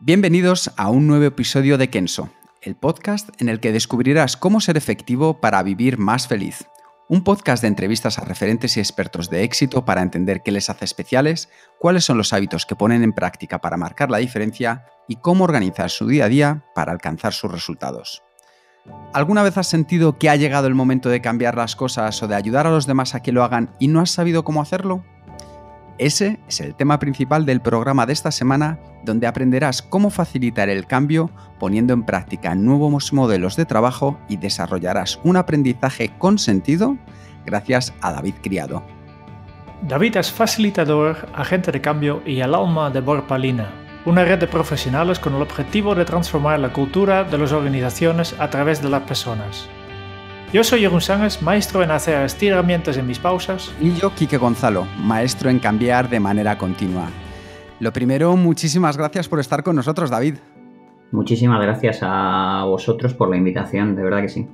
Bienvenidos a un nuevo episodio de Kenso, el podcast en el que descubrirás cómo ser efectivo para vivir más feliz. Un podcast de entrevistas a referentes y expertos de éxito para entender qué les hace especiales, cuáles son los hábitos que ponen en práctica para marcar la diferencia y cómo organizar su día a día para alcanzar sus resultados. ¿Alguna vez has sentido que ha llegado el momento de cambiar las cosas o de ayudar a los demás a que lo hagan y no has sabido cómo hacerlo? Ese es el tema principal del programa de esta semana, donde aprenderás cómo facilitar el cambio poniendo en práctica nuevos modelos de trabajo y desarrollarás un aprendizaje con sentido gracias a David Criado. David es facilitador, agente de cambio y alma de Borpalina, una red de profesionales con el objetivo de transformar la cultura de las organizaciones a través de las personas. Yo soy Jeroen Sánchez, maestro en hacer estiramientos en mis pausas. Y yo, Quique Gonzalo, maestro en cambiar de manera continua. Lo primero, muchísimas gracias por estar con nosotros, David. Muchísimas gracias a vosotros por la invitación, de verdad que sí.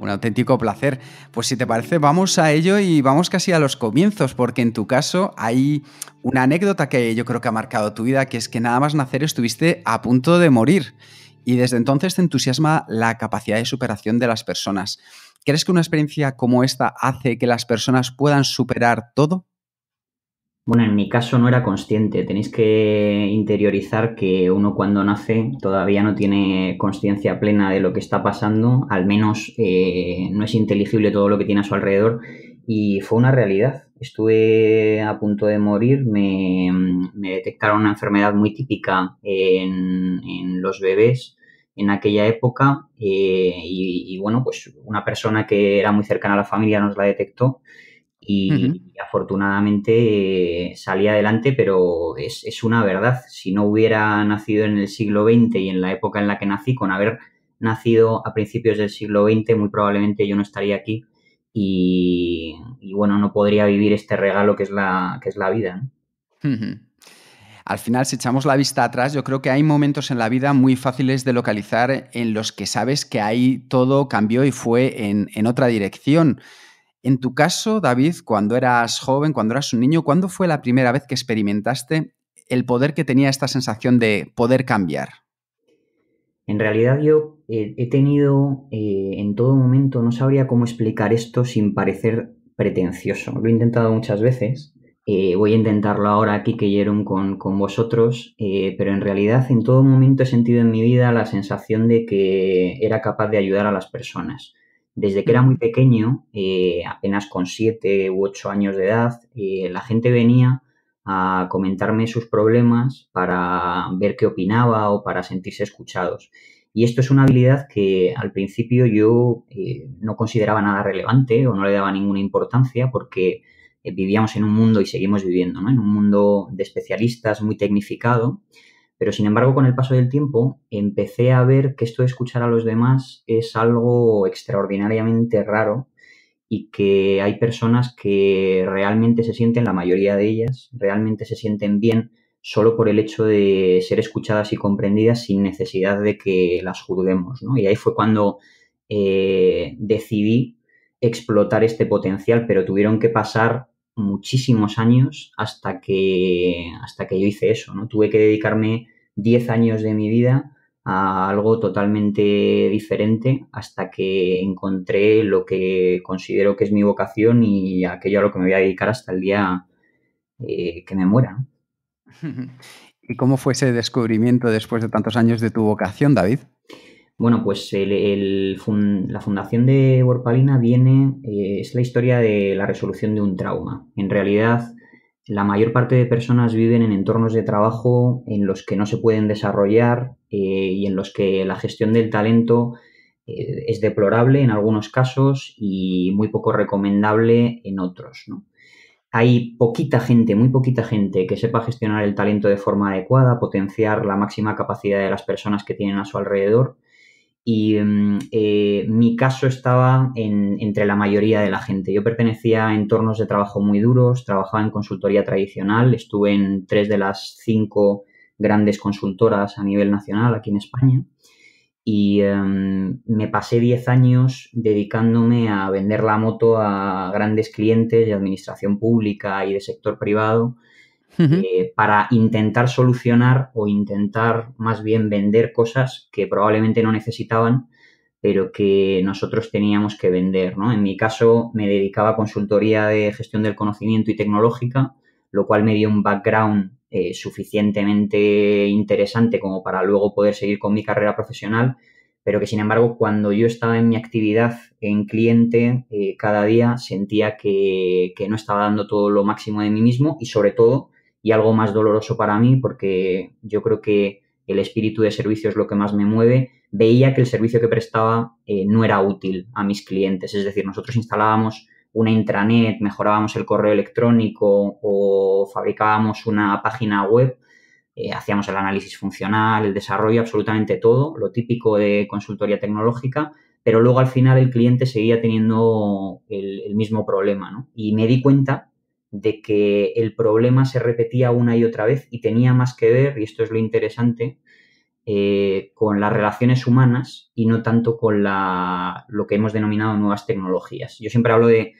Un auténtico placer. Pues si te parece, vamos a ello y vamos casi a los comienzos, porque en tu caso hay una anécdota que yo creo que ha marcado tu vida, que es que nada más nacer estuviste a punto de morir. Y desde entonces te entusiasma la capacidad de superación de las personas. ¿Crees que una experiencia como esta hace que las personas puedan superar todo? Bueno, en mi caso no era consciente. Tenéis que interiorizar que uno cuando nace todavía no tiene conciencia plena de lo que está pasando, al menos eh, no es inteligible todo lo que tiene a su alrededor y fue una realidad estuve a punto de morir, me, detectaron una enfermedad muy típica en, los bebés en aquella época eh, y, bueno, pues una persona que era muy cercana a la familia nos la detectó y, afortunadamente eh, salí adelante, pero es, es, una verdad, si no hubiera nacido en el siglo XX y en la época en la que nací, con haber nacido a principios del siglo XX, muy probablemente yo no estaría aquí y, bueno, no podría vivir este regalo que es la, que es la vida. Al final, si echamos la vista atrás, yo creo que hay momentos en la vida muy fáciles de localizar en los que sabes que ahí todo cambió y fue en, en otra dirección. En tu caso, David, cuando eras joven, cuando eras un niño, ¿cuándo fue la primera vez que experimentaste el poder que tenía esta sensación de poder cambiar? En realidad yo eh, he tenido eh, en todo momento, no sabría cómo explicar esto sin parecer pretencioso. Lo he intentado muchas veces, eh, voy a intentarlo ahora aquí que Jerón con, con, vosotros, pero en realidad en todo momento he sentido en mi vida la sensación de que era capaz de ayudar a las personas. Desde que era muy pequeño, apenas con 7 u 8 años de edad, la gente venía a comentarme sus problemas para ver qué opinaba o para sentirse escuchados. Y esto es una habilidad que al principio yo eh, no consideraba nada relevante o no le daba ninguna importancia porque eh, vivíamos en un mundo y seguimos viviendo, ¿no? En un mundo de especialistas muy tecnificado. Pero sin embargo, con el paso del tiempo, empecé a ver que esto de escuchar a los demás es algo extraordinariamente raro y que hay personas que realmente se sienten, la mayoría de ellas, realmente se sienten bien solo por el hecho de ser escuchadas y comprendidas sin necesidad de que las juzguemos. ¿no? Y ahí fue cuando eh, decidí explotar este potencial, pero tuvieron que pasar muchísimos años hasta que, hasta que yo hice eso. ¿no? Tuve que dedicarme 10 años de mi vida a algo totalmente diferente hasta que encontré lo que considero que es mi vocación y aquello a lo que me voy a dedicar hasta el día eh, que me muera. ¿Y cómo fue ese descubrimiento después de tantos años de tu vocación, David? Bueno, pues la fundación de Borpalina viene, eh, es la historia de la resolución de un trauma. En realidad, la mayor parte de personas viven en entornos de trabajo en los que no se pueden desarrollar eh, y en los que la gestión del talento eh, es deplorable en algunos casos y muy poco recomendable en otros. Hay poquita gente, muy poquita gente que sepa gestionar el talento de forma adecuada, potenciar la máxima capacidad de las personas que tienen a su alrededor. Y mm, eh, mi caso estaba entre la mayoría de la gente. Yo pertenecía a entornos de trabajo muy duros, trabajaba en consultoría tradicional, estuve en tres de las cinco grandes consultoras a nivel nacional aquí en España. Y em, me pasé 10 años dedicándome a vender la moto a grandes clientes de administración pública y de sector privado eh, para intentar solucionar o intentar más bien vender cosas que probablemente no necesitaban, pero que nosotros teníamos que vender. ¿no? En mi caso me dedicaba a consultoría de gestión del conocimiento y tecnológica, lo cual me dio un background eh, suficientemente interesante como para luego poder seguir con mi carrera profesional, pero que sin embargo cuando yo estaba en mi actividad en cliente eh, cada día sentía que, no estaba dando todo lo máximo de mí mismo y sobre todo, y algo más doloroso para mí porque yo creo que el espíritu de servicio es lo que más me mueve, veía que el servicio que prestaba eh, no era útil a mis clientes, es decir, nosotros instalábamos una intranet, mejorábamos el correo electrónico o fabricábamos una página web, eh, hacíamos el análisis funcional, el desarrollo, absolutamente todo, lo típico de consultoría tecnológica, pero luego al final el cliente seguía teniendo el, mismo problema, ¿no? Y me di cuenta de que el problema se repetía una y otra vez y tenía más que ver, y esto es lo interesante, eh, con las relaciones humanas y no tanto con la, lo que hemos denominado nuevas tecnologías. Yo siempre hablo de,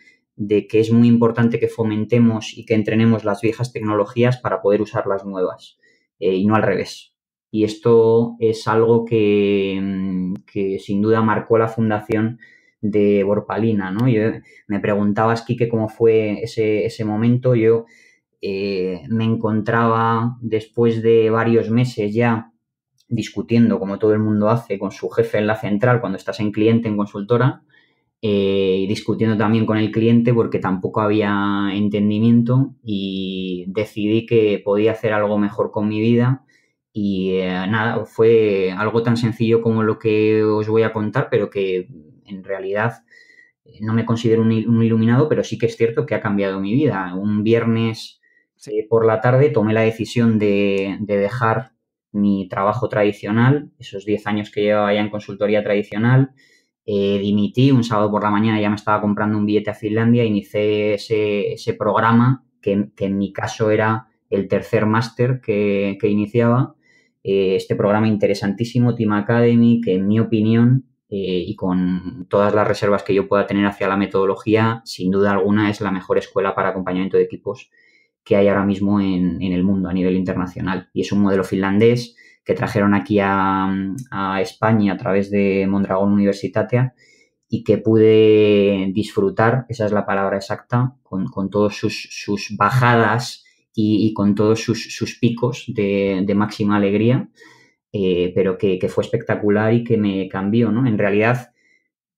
que es muy importante que fomentemos y que entrenemos las viejas tecnologías para poder usar las nuevas eh, y no al revés. Y esto es algo que, mm, que sin duda marcó la fundación de Borpalina, ¿no? me preguntabas, Quique, cómo fue ese, momento. Yo eh, me encontraba después de varios meses ya discutiendo, como todo el mundo hace, con su jefe en la central cuando estás en cliente, en consultora, eh, y discutiendo también con el cliente porque tampoco había entendimiento y decidí que podía hacer algo mejor con mi vida. Y eh, nada, fue algo tan sencillo como lo que os voy a contar, pero que en realidad eh, no me considero un, iluminado, pero sí que es cierto que ha cambiado mi vida. Un viernes por la tarde tomé la decisión de dejar mi trabajo tradicional, esos 10 años que llevaba ya en consultoría tradicional. Eh, dimití un sábado por la mañana, ya me estaba comprando un billete a Finlandia, inicié ese, programa que, en mi caso era el tercer máster que, iniciaba. Eh, este programa interesantísimo, Team Academy, que en mi opinión eh, y con todas las reservas que yo pueda tener hacia la metodología, sin duda alguna es la mejor escuela para acompañamiento de equipos que hay ahora mismo en, el mundo a nivel internacional. Y es un modelo finlandés que trajeron aquí a, España a través de Mondragón Universitatia y que pude disfrutar, esa es la palabra exacta, con, con todas sus, sus, bajadas y, con todos sus, sus picos de, máxima alegría, eh, pero que, que, fue espectacular y que me cambió. ¿no? En realidad,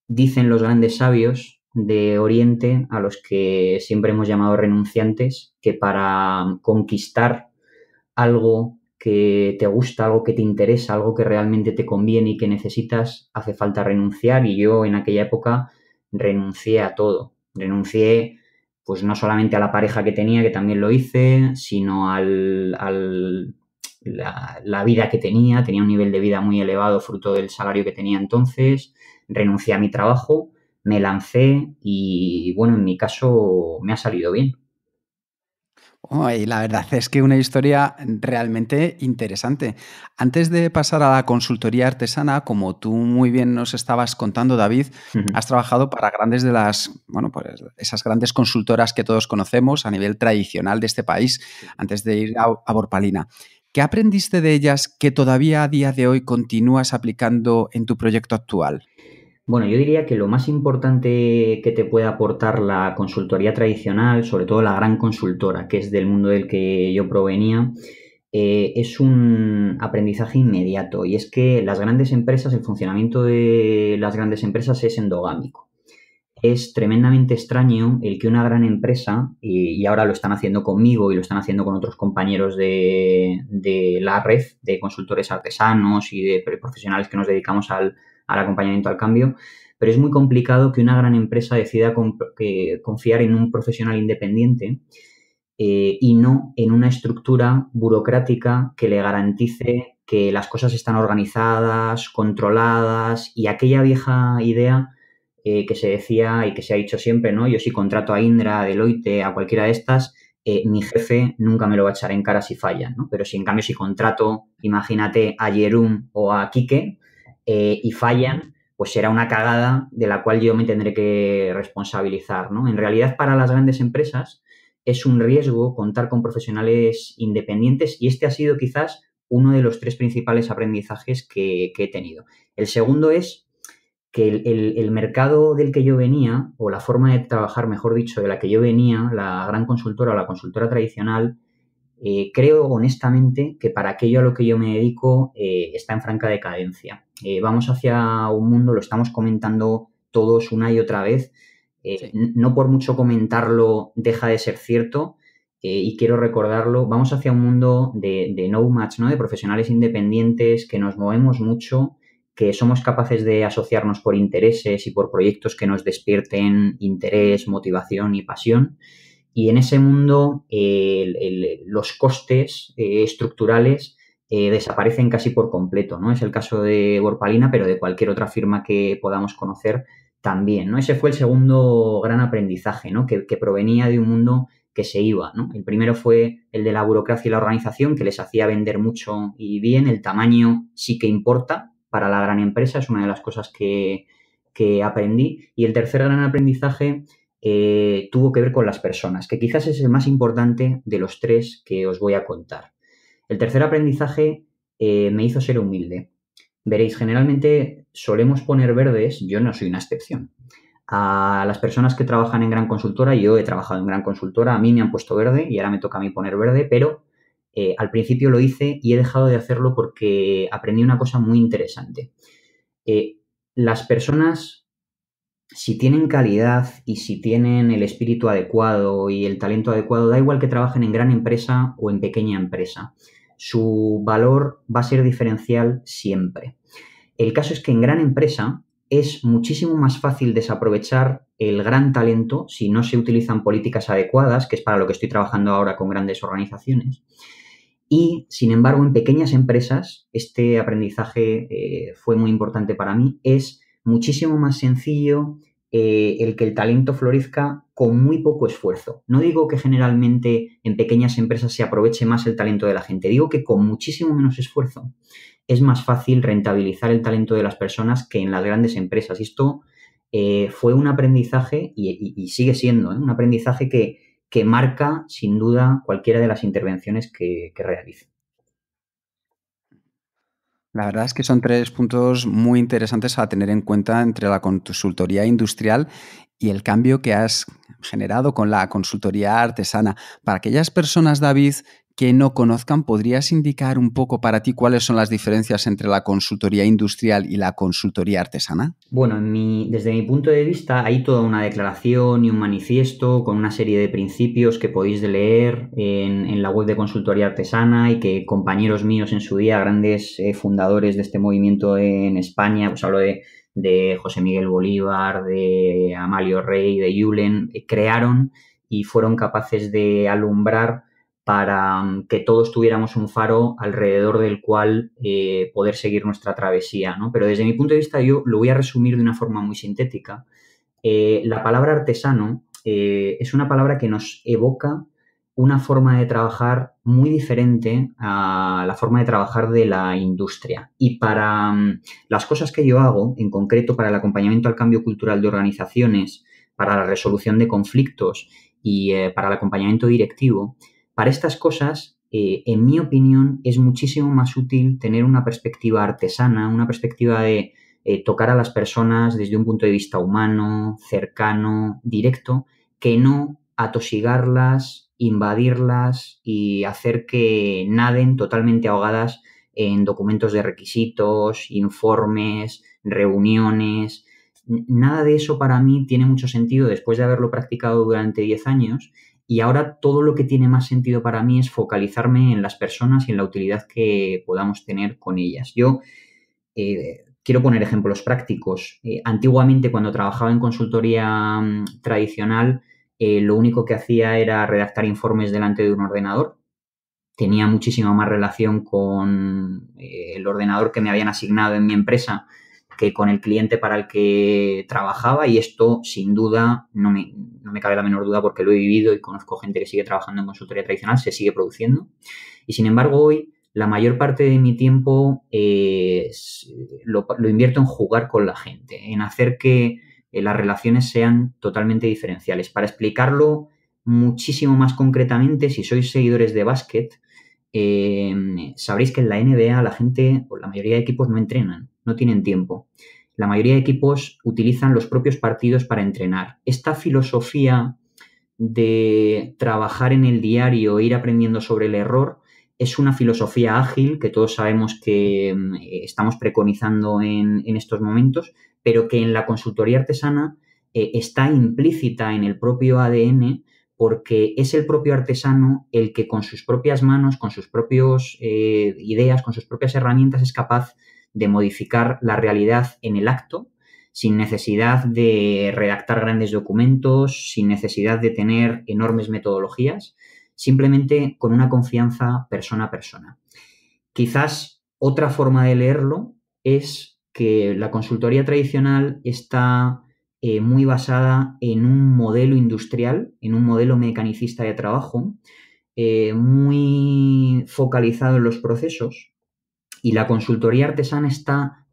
dicen los grandes sabios de Oriente a los que siempre hemos llamado renunciantes, que para conquistar algo que te gusta, algo que te interesa, algo que realmente te conviene y que necesitas, hace falta renunciar. Y yo en aquella época renuncié a todo. Renuncié pues no solamente a la pareja que tenía, que también lo hice, sino al, al la, la, vida que tenía, tenía un nivel de vida muy elevado fruto del salario que tenía entonces, renuncié a mi trabajo me lancé y bueno, en mi caso me ha salido bien. Oh, la verdad es que una historia realmente interesante. Antes de pasar a la consultoría artesana, como tú muy bien nos estabas contando, David, has trabajado para grandes de las, bueno, pues esas grandes consultoras que todos conocemos a nivel tradicional de este país, antes de ir a, a Borpalina. ¿Qué aprendiste de ellas que todavía a día de hoy continúas aplicando en tu proyecto actual? Bueno, yo diría que lo más importante que te puede aportar la consultoría tradicional, sobre todo la gran consultora, que es del mundo del que yo provenía, eh, es un aprendizaje inmediato. Y es que las grandes empresas, el funcionamiento de las grandes empresas es endogámico. Es tremendamente extraño el que una gran empresa, y, ahora lo están haciendo conmigo y lo están haciendo con otros compañeros de la red, de consultores artesanos y de profesionales que nos dedicamos al al acompañamiento al cambio, pero es muy complicado que una gran empresa decida confiar en un profesional independiente eh, y no en una estructura burocrática que le garantice que las cosas están organizadas, controladas y aquella vieja idea eh, que se decía y que se ha dicho siempre, ¿no? Yo si contrato a Indra, a Deloitte, a cualquiera de estas, eh, mi jefe nunca me lo va a echar en cara si falla, ¿no? Pero si en cambio si contrato, imagínate, a Jerum o a Quique, eh, y fallan, pues será una cagada de la cual yo me tendré que responsabilizar. ¿no? En realidad, para las grandes empresas es un riesgo contar con profesionales independientes y este ha sido quizás uno de los tres principales aprendizajes que, he tenido. El segundo es que el, mercado del que yo venía, o la forma de trabajar, mejor dicho, de la que yo venía, la gran consultora o la consultora tradicional, eh, creo honestamente que para aquello a lo que yo me dedico eh, está en franca decadencia. Eh, vamos hacia un mundo, lo estamos comentando todos una y otra vez. No por mucho comentarlo deja de ser cierto y quiero recordarlo. Vamos hacia un mundo de, de no match, ¿no? de profesionales independientes que nos movemos mucho, que somos capaces de asociarnos por intereses y por proyectos que nos despierten interés, motivación y pasión. Y en ese mundo eh, los costes eh, estructurales eh, desaparecen casi por completo, ¿no? Es el caso de Borpalina, pero de cualquier otra firma que podamos conocer también, ¿no? Ese fue el segundo gran aprendizaje, ¿no? Que, que provenía de un mundo que se iba, ¿no? El primero fue el de la burocracia y la organización, que les hacía vender mucho y bien. El tamaño sí que importa para la gran empresa, es una de las cosas que, que aprendí. Y el tercer gran aprendizaje eh, tuvo que ver con las personas, que quizás es el más importante de los tres que os voy a contar. El tercer aprendizaje eh, me hizo ser humilde. Veréis, generalmente solemos poner verdes, yo no soy una excepción. A las personas que trabajan en gran consultora, yo he trabajado en gran consultora, a mí me han puesto verde y ahora me toca a mí poner verde, pero eh, al principio lo hice y he dejado de hacerlo porque aprendí una cosa muy interesante. las personas si tienen calidad y si tienen el espíritu adecuado y el talento adecuado, da igual que trabajen en gran empresa o en pequeña empresa, su valor va a ser diferencial siempre. El caso es que en gran empresa es muchísimo más fácil desaprovechar el gran talento si no se utilizan políticas adecuadas, que es para lo que estoy trabajando ahora con grandes organizaciones. Y, sin embargo, en pequeñas empresas, este aprendizaje eh, fue muy importante para mí, es muchísimo más sencillo eh, el que el talento florezca con muy poco esfuerzo. No digo que generalmente en pequeñas empresas se aproveche más el talento de la gente, digo que con muchísimo menos esfuerzo es más fácil rentabilizar el talento de las personas que en las grandes empresas. Esto eh, fue un aprendizaje y, sigue siendo ¿eh? un aprendizaje que, marca sin duda cualquiera de las intervenciones que, que realice. La verdad es que son tres puntos muy interesantes a tener en cuenta entre la consultoría industrial y el cambio que has generado con la consultoría artesana. Para aquellas personas, David, que no conozcan, ¿podrías indicar un poco para ti cuáles son las diferencias entre la consultoría industrial y la consultoría artesana? Bueno, desde mi punto de vista hay toda una declaración y un manifiesto con una serie de principios que podéis leer en, la web de consultoría artesana y que compañeros míos en su día, grandes eh, fundadores de este movimiento en España, pues hablo de, José Miguel Bolívar, de Amalio Rey, de Yulen, eh, crearon y fueron capaces de alumbrar para mm, que todos tuviéramos un faro alrededor del cual eh, poder seguir nuestra travesía. ¿no? Pero desde mi punto de vista yo lo voy a resumir de una forma muy sintética. Eh, la palabra artesano eh, es una palabra que nos evoca una forma de trabajar muy diferente a la forma de trabajar de la industria. Y para mm, las cosas que yo hago, en concreto para el acompañamiento al cambio cultural de organizaciones, para la resolución de conflictos y para el acompañamiento directivo, para estas cosas, eh, en mi opinión, es muchísimo más útil tener una perspectiva artesana, una perspectiva de eh, tocar a las personas desde un punto de vista humano, cercano, directo, que no atosigarlas, invadirlas y hacer que naden totalmente ahogadas en documentos de requisitos, informes, reuniones. Nada de eso para mí tiene mucho sentido después de haberlo practicado durante 10 años y ahora todo lo que tiene más sentido para mí es focalizarme en las personas y en la utilidad que podamos tener con ellas. Yo eh, quiero poner ejemplos prácticos. Eh, antiguamente cuando trabajaba en consultoría mm, tradicional, eh, lo único que hacía era redactar informes delante de un ordenador. Tenía muchísima más relación con el ordenador que me habían asignado en mi empresa que con el cliente para el que trabajaba y esto sin duda no me, cabe la menor duda porque lo he vivido y conozco gente que sigue trabajando en consultoría tradicional, se sigue produciendo. Y sin embargo hoy la mayor parte de mi tiempo eh, lo, invierto en jugar con la gente, en hacer que eh, las relaciones sean totalmente diferenciales. Para explicarlo muchísimo más concretamente, si sois seguidores de básquet, eh, sabréis que en la NBA la gente, o la mayoría de equipos, no entrenan no tienen tiempo. La mayoría de equipos utilizan los propios partidos para entrenar. Esta filosofía de trabajar en el diario e ir aprendiendo sobre el error es una filosofía ágil que todos sabemos que mm, estamos preconizando en, estos momentos, pero que en la consultoría artesana eh, está implícita en el propio ADN porque es el propio artesano el que con sus propias manos, con sus propias eh, ideas, con sus propias herramientas es capaz de de modificar la realidad en el acto, sin necesidad de redactar grandes documentos, sin necesidad de tener enormes metodologías, simplemente con una confianza persona a persona. Quizás otra forma de leerlo es que la consultoría tradicional está eh, muy basada en un modelo industrial, en un modelo mecanicista de trabajo, eh, muy focalizado en los procesos, y la consultoría artesana está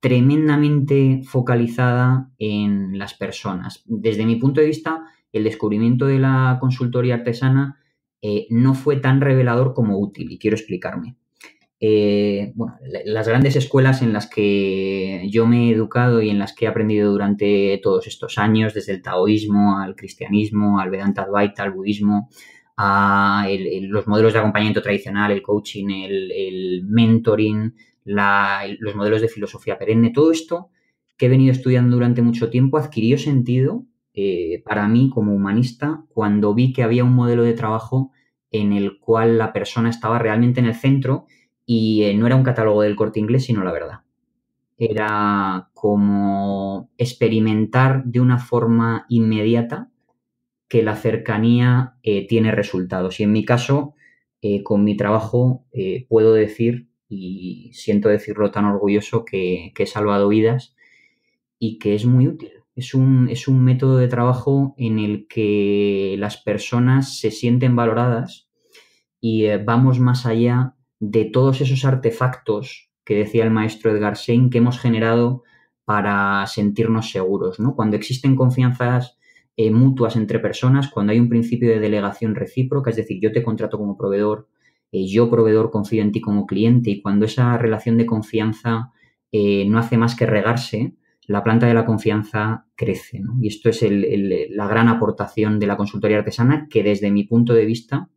tremendamente focalizada en las personas. Desde mi punto de vista, el descubrimiento de la consultoría artesana eh, no fue tan revelador como útil, y quiero explicarme. Eh, las grandes escuelas en las que yo me he educado y en las que he aprendido durante todos estos años, desde el taoísmo al cristianismo, al Vedanta Advaita, al budismo, a los modelos de acompañamiento tradicional, el coaching, el, mentoring, los modelos de filosofía perenne, todo esto que he venido estudiando durante mucho tiempo adquirió sentido eh, para mí como humanista cuando vi que había un modelo de trabajo en el cual la persona estaba realmente en el centro y eh, no era un catálogo del corte inglés, sino la verdad. Era como experimentar de una forma inmediata que la cercanía eh, tiene resultados. Y en mi caso, eh, con mi trabajo, eh, puedo decir, y siento decirlo tan orgulloso, que, he salvado vidas y que es muy útil. Es un, es un método de trabajo en el que las personas se sienten valoradas y vamos más allá de todos esos artefactos que decía el maestro Edgar Sein que hemos generado para sentirnos seguros. ¿no? Cuando existen confianzas eh, mutuas entre personas, cuando hay un principio de delegación recíproca, es decir, yo te contrato como proveedor, eh, yo proveedor confío en ti como cliente, y cuando esa relación de confianza eh, no hace más que regarse, la planta de la confianza crece. Y esto es la gran aportación de la consultoría artesana que desde mi punto de vista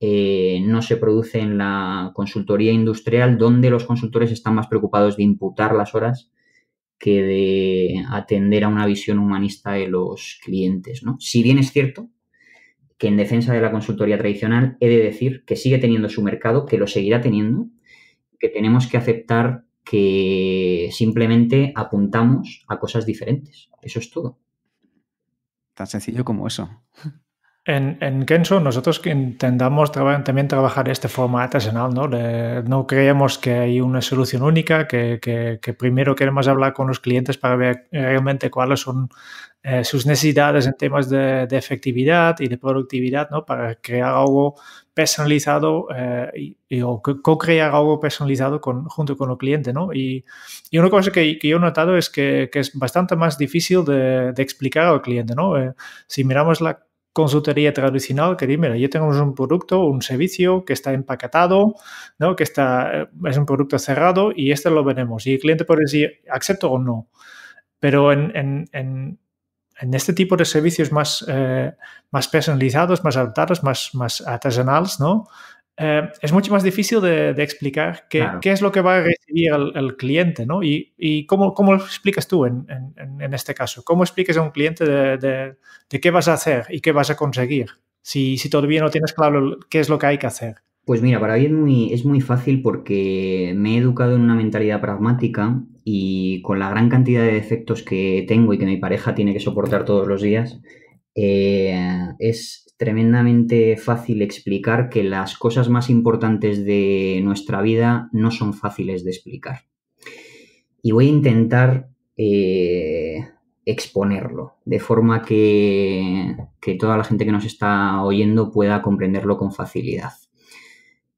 no se produce en la consultoría industrial donde los consultores están más preocupados de imputar las horas que de atender a una visión humanista de los clientes. ¿no? Si bien es cierto que en defensa de la consultoría tradicional he de decir que sigue teniendo su mercado, que lo seguirá teniendo, que tenemos que aceptar que simplemente apuntamos a cosas diferentes. Eso es todo. Tan sencillo como eso. En, en nosotros intentamos también trabajar este formato artesanal, ¿no? no creemos que hay una solución única, que, primero queremos hablar con los clientes para ver eh, realmente cuáles son eh, sus necesidades en temas de, efectividad y de productividad, ¿no? Para crear algo personalizado eh, y, o co-crear algo personalizado junto con el cliente, ¿no? Y, una cosa que, yo he notado es que, es bastante más difícil de, explicar al cliente, ¿no? si miramos la consultoría tradicional que dice, mira, yo tengo un producto, un servicio que está empaquetado, ¿no? que está, eh, es un producto cerrado y este lo veremos. Y el cliente puede decir, acepto o no. Pero en, este tipo de servicios más, eh, más personalizados, más adaptados, más, más artesanales, ¿no? Eh, es mucho más difícil de, explicar qué, qué, es lo que va a recibir el, cliente, ¿no? Y, cómo, cómo, lo explicas tú en, este caso. ¿Cómo explicas a un cliente de, qué vas a hacer y qué vas a conseguir? Si, todavía no tienes claro qué es lo que hay que hacer. Pues mira, para mí es muy, es muy fácil porque me he educado en una mentalidad pragmática y con la gran cantidad de defectos que tengo y que mi pareja tiene que soportar todos los días, eh, es tremendamente fácil explicar que las cosas más importantes de nuestra vida no son fáciles de explicar. Y voy a intentar eh, exponerlo de forma que, toda la gente que nos está oyendo pueda comprenderlo con facilidad.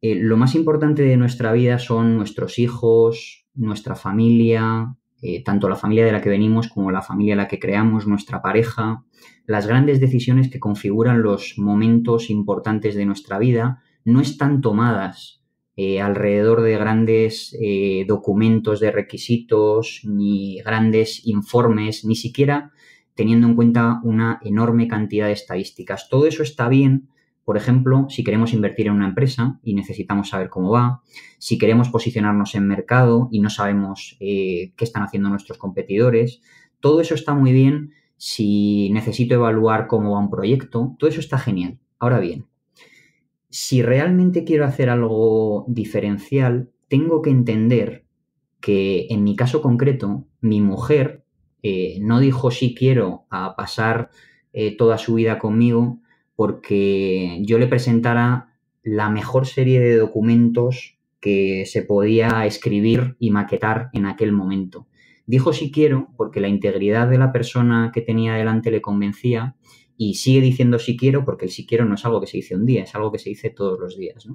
Eh, lo más importante de nuestra vida son nuestros hijos, nuestra familia, eh, tanto la familia de la que venimos como la familia de la que creamos, nuestra pareja, las grandes decisiones que configuran los momentos importantes de nuestra vida, no están tomadas eh, alrededor de grandes eh, documentos de requisitos, ni grandes informes, ni siquiera teniendo en cuenta una enorme cantidad de estadísticas. Todo eso está bien por ejemplo, si queremos invertir en una empresa y necesitamos saber cómo va, si queremos posicionarnos en mercado y no sabemos eh, qué están haciendo nuestros competidores, todo eso está muy bien. Si necesito evaluar cómo va un proyecto, todo eso está genial. Ahora bien, si realmente quiero hacer algo diferencial, tengo que entender que en mi caso concreto, mi mujer eh, no dijo si quiero a pasar eh, toda su vida conmigo, porque yo le presentara la mejor serie de documentos que se podía escribir y maquetar en aquel momento. Dijo si quiero porque la integridad de la persona que tenía delante le convencía y sigue diciendo si quiero porque el si quiero no es algo que se dice un día, es algo que se dice todos los días.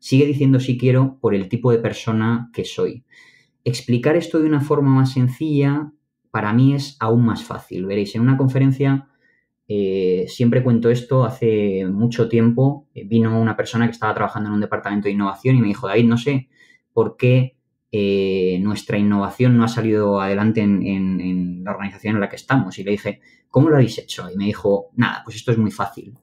Sigue diciendo si quiero por el tipo de persona que soy. Explicar esto de una forma más sencilla para mí es aún más fácil. Veréis, en una conferencia eh, siempre cuento esto, hace mucho tiempo eh, vino una persona que estaba trabajando en un departamento de innovación y me dijo, David, no sé por qué eh, nuestra innovación no ha salido adelante en, la organización en la que estamos. Y le dije, ¿cómo lo habéis hecho? Y me dijo, nada, pues esto es muy fácil.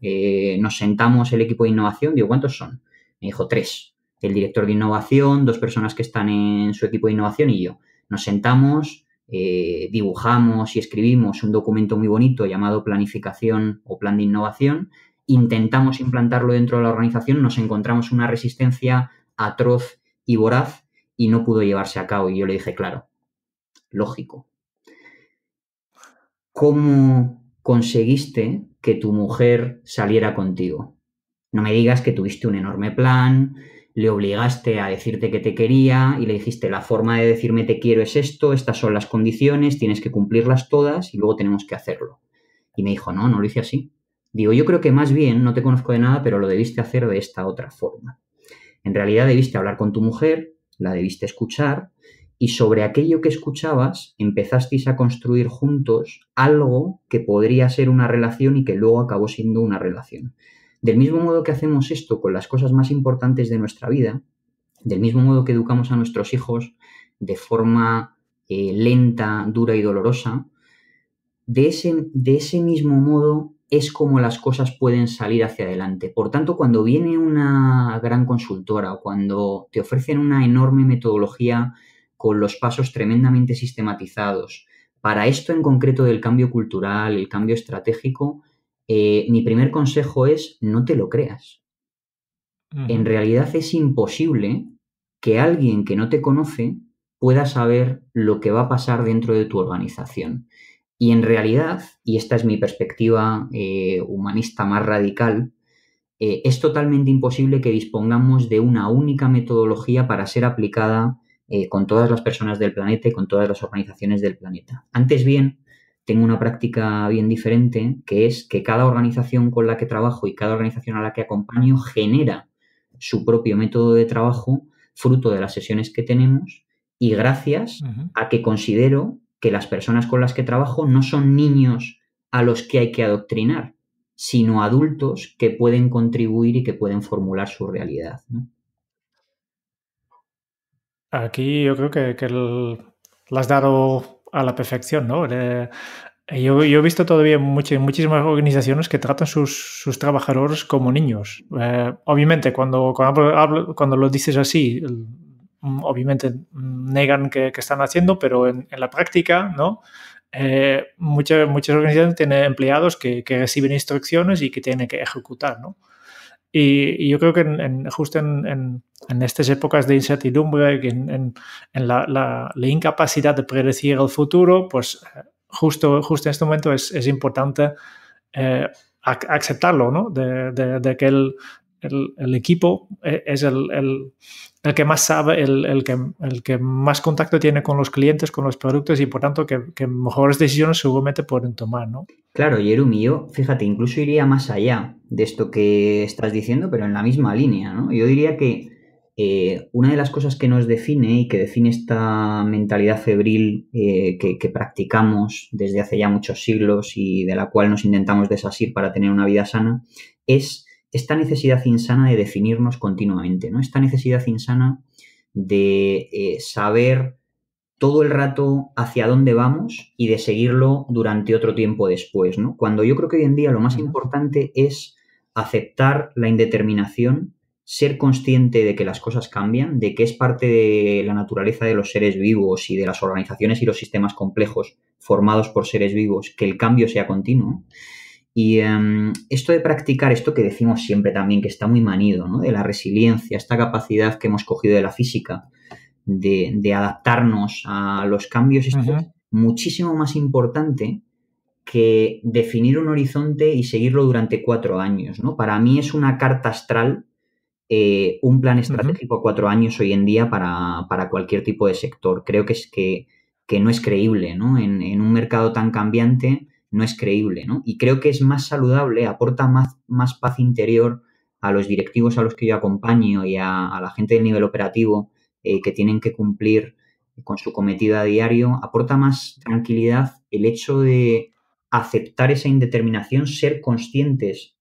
nos sentamos el equipo de innovación, digo, ¿cuántos son? Me dijo, tres. El director de innovación, dos personas que están en su equipo de innovación y yo. Nos sentamos, eh, dibujamos y escribimos un documento muy bonito llamado planificación o plan de innovación, intentamos implantarlo dentro de la organización, nos encontramos una resistencia atroz y voraz y no pudo llevarse a cabo. Y yo le dije, claro, lógico. ¿Cómo conseguiste que tu mujer saliera contigo? No me digas que tuviste un enorme plan, le obligaste a decirte que te quería y le dijiste la forma de decirme te quiero es esto, estas son las condiciones, tienes que cumplirlas todas y luego tenemos que hacerlo. Y me dijo, no, no lo hice así. Digo, yo creo que más bien, no te conozco de nada, pero lo debiste hacer de esta otra forma. En realidad debiste hablar con tu mujer, la debiste escuchar y sobre aquello que escuchabas empezasteis a construir juntos algo que podría ser una relación y que luego acabó siendo una relación. Del mismo modo que hacemos esto con las cosas más importantes de nuestra vida, del mismo modo que educamos a nuestros hijos de forma eh, lenta, dura y dolorosa, de ese, de ese mismo modo es como las cosas pueden salir hacia adelante. Por tanto, cuando viene una gran consultora o cuando te ofrecen una enorme metodología con los pasos tremendamente sistematizados, para esto en concreto del cambio cultural, el cambio estratégico, eh, mi primer consejo es no te lo creas. En realidad es imposible que alguien que no te conoce pueda saber lo que va a pasar dentro de tu organización. Y en realidad, y esta es mi perspectiva eh, humanista más radical, eh, es totalmente imposible que dispongamos de una única metodología para ser aplicada con todas las personas del planeta y con todas las organizaciones del planeta. Antes bien, tengo una práctica bien diferente, que es que cada organización con la que trabajo y cada organización a la que acompaño genera su propio método de trabajo fruto de las sesiones que tenemos y gracias a que considero que las personas con las que trabajo no son niños a los que hay que adoctrinar, sino adultos que pueden contribuir y que pueden formular su realidad. Aquí yo creo que, las el, has dado a la perfección, ¿no? Eh, yo, he visto todavía muchas, muchísimas organizaciones que tratan sus, sus trabajadores como niños. Eh, obviamente, cuando, cuando, lo dices así, mm, obviamente negan que, están haciendo, pero en, la práctica, ¿no? Eh, muchas, muchas organizaciones tienen empleados que, que, reciben instrucciones y que tienen que ejecutar, ¿no? Y, yo creo que justo en, estas épocas de incertidumbre, en, la, incapacidad de predecir el futuro, pues eh, justo, justo en este momento es, importante eh, aceptarlo, ¿no? De, de, que el, equipo eh, es el, que más sabe, el, que, el que más contacto tiene con los clientes, con los productos y por tanto que, mejores decisiones seguramente pueden tomar, ¿no? Claro, y mío, fíjate, incluso iría más allá de esto que estás diciendo, pero en la misma línea, ¿no? Yo diría que eh, una de las cosas que nos define y que define esta mentalidad febril eh, que, que practicamos desde hace ya muchos siglos y de la cual nos intentamos desasir para tener una vida sana es esta necesidad insana de definirnos continuamente, ¿no? Esta necesidad insana de eh, saber todo el rato hacia dónde vamos y de seguirlo durante otro tiempo después, ¿no? Cuando yo creo que hoy en día lo más importante es aceptar la indeterminación, ser consciente de que las cosas cambian, de que es parte de la naturaleza de los seres vivos y de las organizaciones y los sistemas complejos formados por seres vivos, que el cambio sea continuo y em, esto de practicar, esto que decimos siempre también, que está muy manido, de la resiliencia, esta capacidad que hemos cogido de la física, de, adaptarnos a los cambios, es muchísimo más importante que definir un horizonte y seguirlo durante cuatro años. ¿no? Para mí es una carta astral eh, un plan estratégico a cuatro años hoy en día para, cualquier tipo de sector. Creo que es que, no es creíble, ¿no? en, un mercado tan cambiante, no es creíble, ¿no? Y creo que es más saludable, aporta más, más paz interior a los directivos a los que yo acompaño y a, la gente del nivel operativo eh, que tienen que cumplir con su cometida a diario, aporta más tranquilidad el hecho de aceptar esa indeterminación, ser conscientes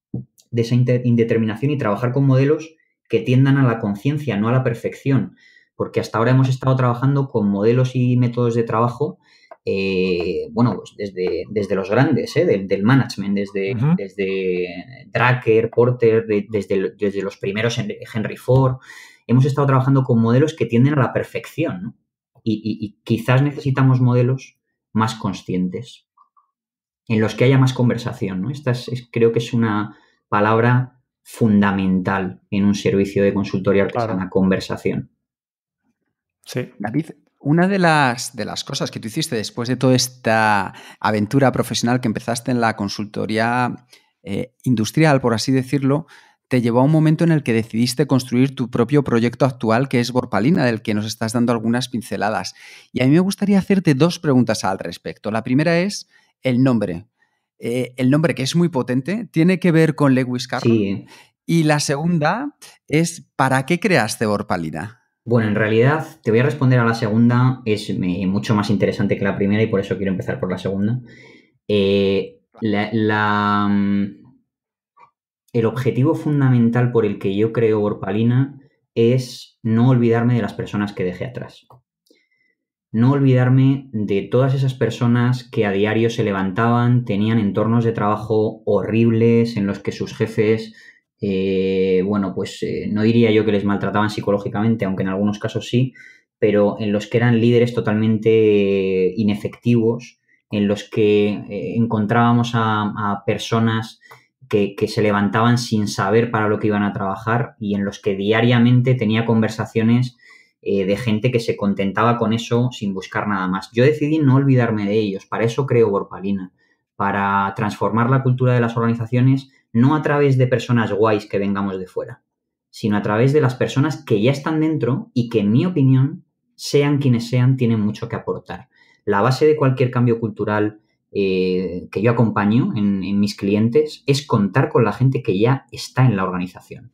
de esa indeterminación y trabajar con modelos que tiendan a la conciencia, no a la perfección, porque hasta ahora hemos estado trabajando con modelos y métodos de trabajo eh, bueno, pues desde, desde los grandes, eh, del, management, desde, desde Porter, desde, desde los primeros Henry Ford, hemos estado trabajando con modelos que tienden a la perfección, y, quizás necesitamos modelos más conscientes, en los que haya más conversación, ¿no? Esta creo que es una palabra fundamental en un servicio de consultoría artesana, conversación. Sí. David, una de las, cosas que tú hiciste después de toda esta aventura profesional que empezaste en la consultoría eh, industrial, por así decirlo, te llevó a un momento en el que decidiste construir tu propio proyecto actual, que es Borpalina, del que nos estás dando algunas pinceladas. Y a mí me gustaría hacerte dos preguntas al respecto. La primera es el nombre. Eh, el nombre, que es muy potente, tiene que ver con Lewis Carroll. Y la segunda es, ¿para qué creaste Borpalina? Bueno, en realidad te voy a responder a la segunda, es eh, mucho más interesante que la primera y por eso quiero empezar por la segunda. Eh, mm, el objetivo fundamental por el que yo creo Gorpalina es no olvidarme de las personas que dejé atrás. No olvidarme de todas esas personas que a diario se levantaban, tenían entornos de trabajo horribles en los que sus jefes eh, bueno, pues eh, no diría yo que les maltrataban psicológicamente, aunque en algunos casos sí, pero en los que eran líderes totalmente inefectivos, en los que eh, encontrábamos a, personas que, se levantaban sin saber para lo que iban a trabajar y en los que diariamente tenía conversaciones de gente que se contentaba con eso sin buscar nada más. Yo decidí no olvidarme de ellos, para eso creo Borpalina, para transformar la cultura de las organizaciones no a través de personas guays que vengamos de fuera, sino a través de las personas que ya están dentro y que, en mi opinión, sean quienes sean, tienen mucho que aportar. La base de cualquier cambio cultural eh, que yo acompaño en, mis clientes es contar con la gente que ya está en la organización.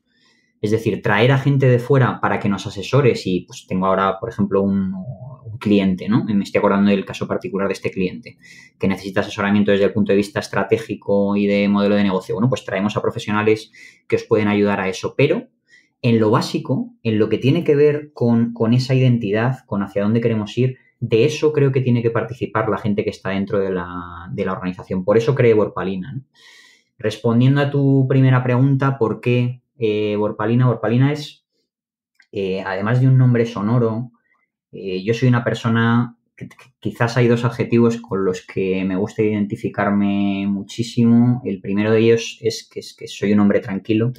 Es decir, traer a gente de fuera para que nos asesores y pues tengo ahora, por ejemplo, un, cliente, ¿no? Me estoy acordando del caso particular de este cliente, que necesita asesoramiento desde el punto de vista estratégico y de modelo de negocio. Bueno, pues traemos a profesionales que os pueden ayudar a eso, pero en lo básico, en lo que tiene que ver con, con esa identidad, con hacia dónde queremos ir, de eso creo que tiene que participar la gente que está dentro de la, organización. Por eso cree Borpalina. Respondiendo a tu primera pregunta, ¿por qué eh, Borpalina? Borpalina es, eh, además de un nombre sonoro, eh, yo soy una persona que, quizás hay dos adjetivos con los que me gusta identificarme muchísimo. El primero de ellos es que, soy un hombre tranquilo.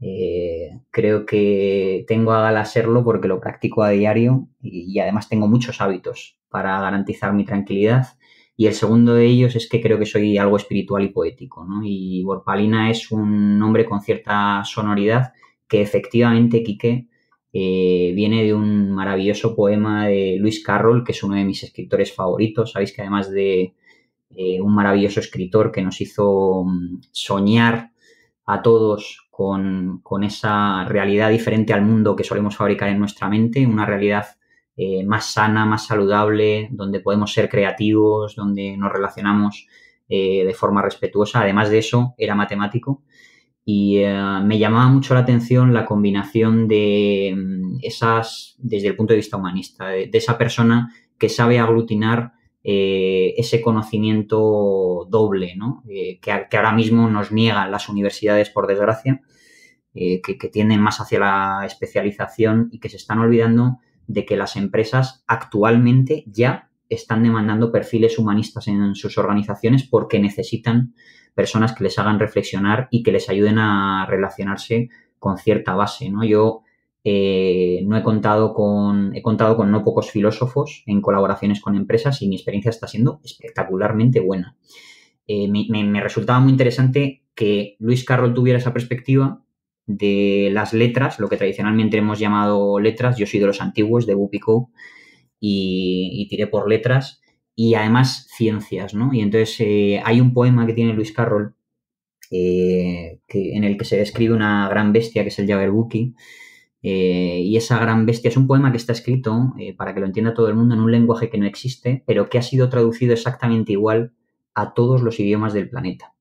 Eh, creo que tengo a gala serlo porque lo practico a diario y, además tengo muchos hábitos para garantizar mi tranquilidad. Y el segundo de ellos es que creo que soy algo espiritual y poético, Y Borpalina es un nombre con cierta sonoridad que efectivamente, Quique, eh, viene de un maravilloso poema de Luis Carroll, que es uno de mis escritores favoritos. Sabéis que además de eh, un maravilloso escritor que nos hizo mm, soñar a todos con, esa realidad diferente al mundo que solemos fabricar en nuestra mente, una realidad eh, más sana, más saludable, donde podemos ser creativos, donde nos relacionamos de forma respetuosa. Además de eso, era matemático y eh, me llamaba mucho la atención la combinación de mm, esas, desde el punto de vista humanista, de, esa persona que sabe aglutinar eh, ese conocimiento doble, ¿no? Eh, que, ahora mismo nos niegan las universidades, por desgracia, que, que, tienden más hacia la especialización y que se están olvidando de que las empresas actualmente ya están demandando perfiles humanistas en sus organizaciones porque necesitan personas que les hagan reflexionar y que les ayuden a relacionarse con cierta base, ¿no? Yo eh, no he contado con, he contado con no pocos filósofos en colaboraciones con empresas y mi experiencia está siendo espectacularmente buena. Eh, me, resultaba muy interesante que Luis Carroll tuviera esa perspectiva de las letras, lo que tradicionalmente hemos llamado letras, yo soy de los antiguos, de Bupico, y tiré por letras, y además ciencias, ¿no? Y entonces eh, hay un poema que tiene Luis Carroll eh, que, en el que se describe una gran bestia que es el Jabberwocky. Eh, y esa gran bestia es un poema que está escrito, para que lo entienda todo el mundo, en un lenguaje que no existe, pero que ha sido traducido exactamente igual a todos los idiomas del planeta.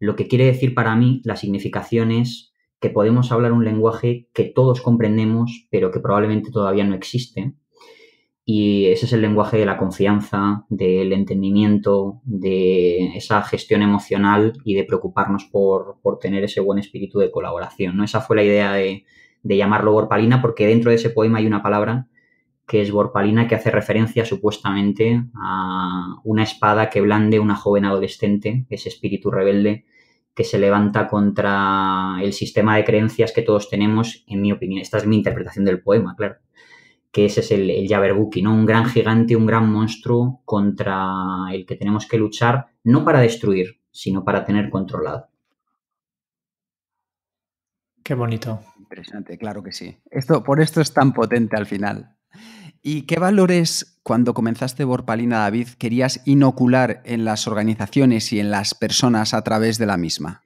Lo que quiere decir para mí la significación es que podemos hablar un lenguaje que todos comprendemos, pero que probablemente todavía no existe, y ese es el lenguaje de la confianza, del entendimiento, de esa gestión emocional y de preocuparnos por, por tener ese buen espíritu de colaboración. ¿no? Esa fue la idea de, de llamarlo Borpalina, porque dentro de ese poema hay una palabra que es Borpalina, que hace referencia supuestamente a una espada que blande una joven adolescente, ese espíritu rebelde que se levanta contra el sistema de creencias que todos tenemos, en mi opinión. Esta es mi interpretación del poema, claro que ese es el, el Jabberwocky, ¿no? Un gran gigante, un gran monstruo contra el que tenemos que luchar, no para destruir, sino para tener controlado. Qué bonito. Interesante, claro que sí. Esto, por esto es tan potente al final. ¿Y qué valores, cuando comenzaste Borpalina David, querías inocular en las organizaciones y en las personas a través de la misma?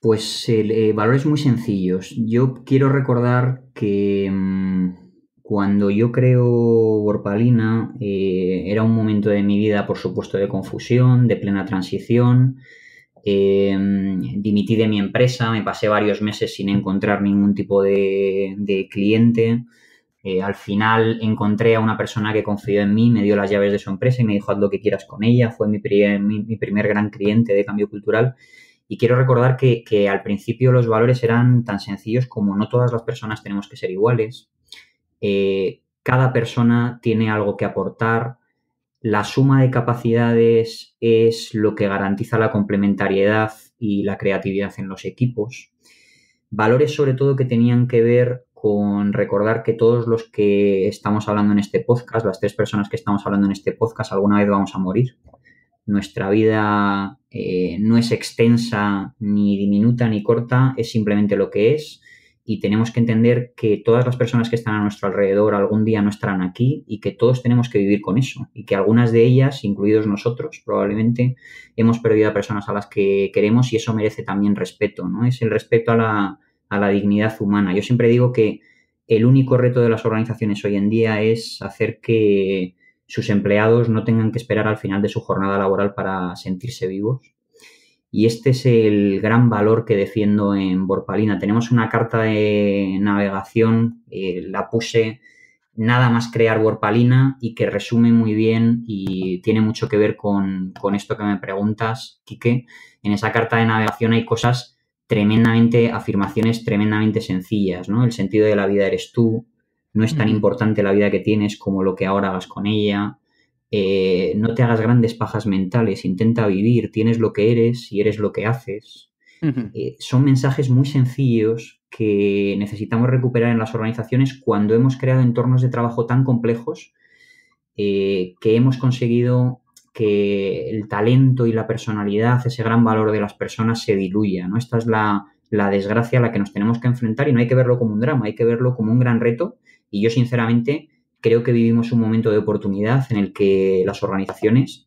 Pues eh, eh, valores muy sencillos. Yo quiero recordar que. Mm, cuando yo creo Borpalina eh, era un momento de mi vida, por supuesto, de confusión, de plena transición. Em, dimití de mi empresa, me pasé varios meses sin encontrar ningún tipo de, cliente. Eh, al final encontré a una persona que confió en mí, me dio las llaves de su empresa y me dijo haz lo que quieras con ella. Fue mi, primer, gran cliente de cambio cultural. Y quiero recordar que, al principio los valores eran tan sencillos como no todas las personas tenemos que ser iguales. Eh, cada persona tiene algo que aportar, la suma de capacidades es lo que garantiza la complementariedad y la creatividad en los equipos. Valores sobre todo que tenían que ver con recordar que todos los que estamos hablando en este podcast, las tres personas que estamos hablando en este podcast, alguna vez vamos a morir. Nuestra vida eh, no es extensa, ni diminuta, ni corta, es simplemente lo que es y tenemos que entender que todas las personas que están a nuestro alrededor algún día no estarán aquí y que todos tenemos que vivir con eso y que algunas de ellas, incluidos nosotros, probablemente hemos perdido a personas a las que queremos y eso merece también respeto, ¿no? Es el respeto a la, a la dignidad humana. Yo siempre digo que el único reto de las organizaciones hoy en día es hacer que sus empleados no tengan que esperar al final de su jornada laboral para sentirse vivos y este es el gran valor que defiendo en Borpalina. Tenemos una carta de navegación, eh, la puse nada más crear Borpalina y que resume muy bien y tiene mucho que ver con, con esto que me preguntas, Quique. En esa carta de navegación hay cosas tremendamente, afirmaciones tremendamente sencillas, ¿no? El sentido de la vida eres tú, no es tan importante la vida que tienes como lo que ahora hagas con ella, eh, no te hagas grandes pajas mentales, intenta vivir, tienes lo que eres y eres lo que haces. Eh, son mensajes muy sencillos que necesitamos recuperar en las organizaciones cuando hemos creado entornos de trabajo tan complejos eh, que hemos conseguido que el talento y la personalidad, ese gran valor de las personas se diluya. ¿no? Esta es la, la desgracia a la que nos tenemos que enfrentar y no hay que verlo como un drama, hay que verlo como un gran reto. Y yo sinceramente creo que vivimos un momento de oportunidad en el que las organizaciones,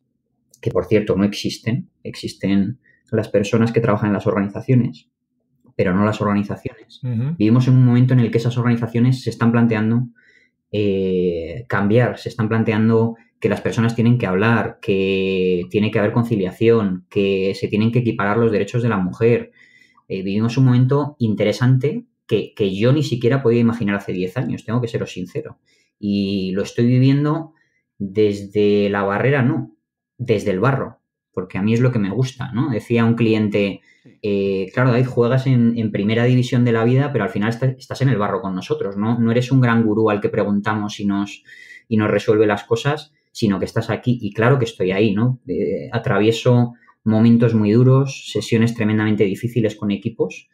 que por cierto no existen, existen las personas que trabajan en las organizaciones, pero no las organizaciones. Vivimos en un momento en el que esas organizaciones se están planteando eh, cambiar, se están planteando que las personas tienen que hablar, que tiene que haber conciliación, que se tienen que equiparar los derechos de la mujer. Eh, vivimos un momento interesante que, yo ni siquiera podía imaginar hace 10 años, tengo que seros sincero. Y lo estoy viviendo desde la barrera, no, desde el barro, porque a mí es lo que me gusta, ¿no? Decía un cliente, eh, claro, David, juegas en, primera división de la vida, pero al final estás en el barro con nosotros, ¿no? No eres un gran gurú al que preguntamos y nos, y nos resuelve las cosas, sino que estás aquí y claro que estoy ahí, ¿no? Eh, atravieso momentos muy duros, sesiones tremendamente difíciles con equipos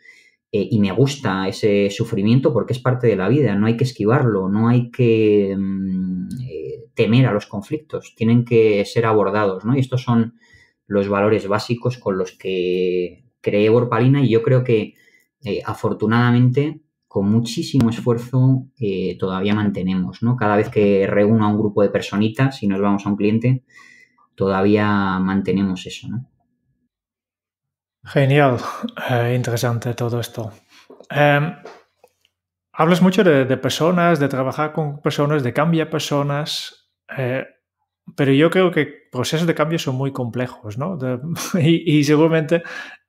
eh, y me gusta ese sufrimiento porque es parte de la vida, no hay que esquivarlo, no hay que mm, eh, temer a los conflictos, tienen que ser abordados, ¿no? Y estos son los valores básicos con los que creé Borpalina y yo creo que eh, afortunadamente con muchísimo esfuerzo todavía mantenemos, ¿no? Cada vez que reúno a un grupo de personitas y nos vamos a un cliente, todavía mantenemos eso, ¿no? Genial, eh, interesante todo esto. Em, hablas mucho de, personas, de trabajar con personas, de cambiar personas, eh, pero yo creo que procesos de cambio son muy complejos, ¿no? y, seguramente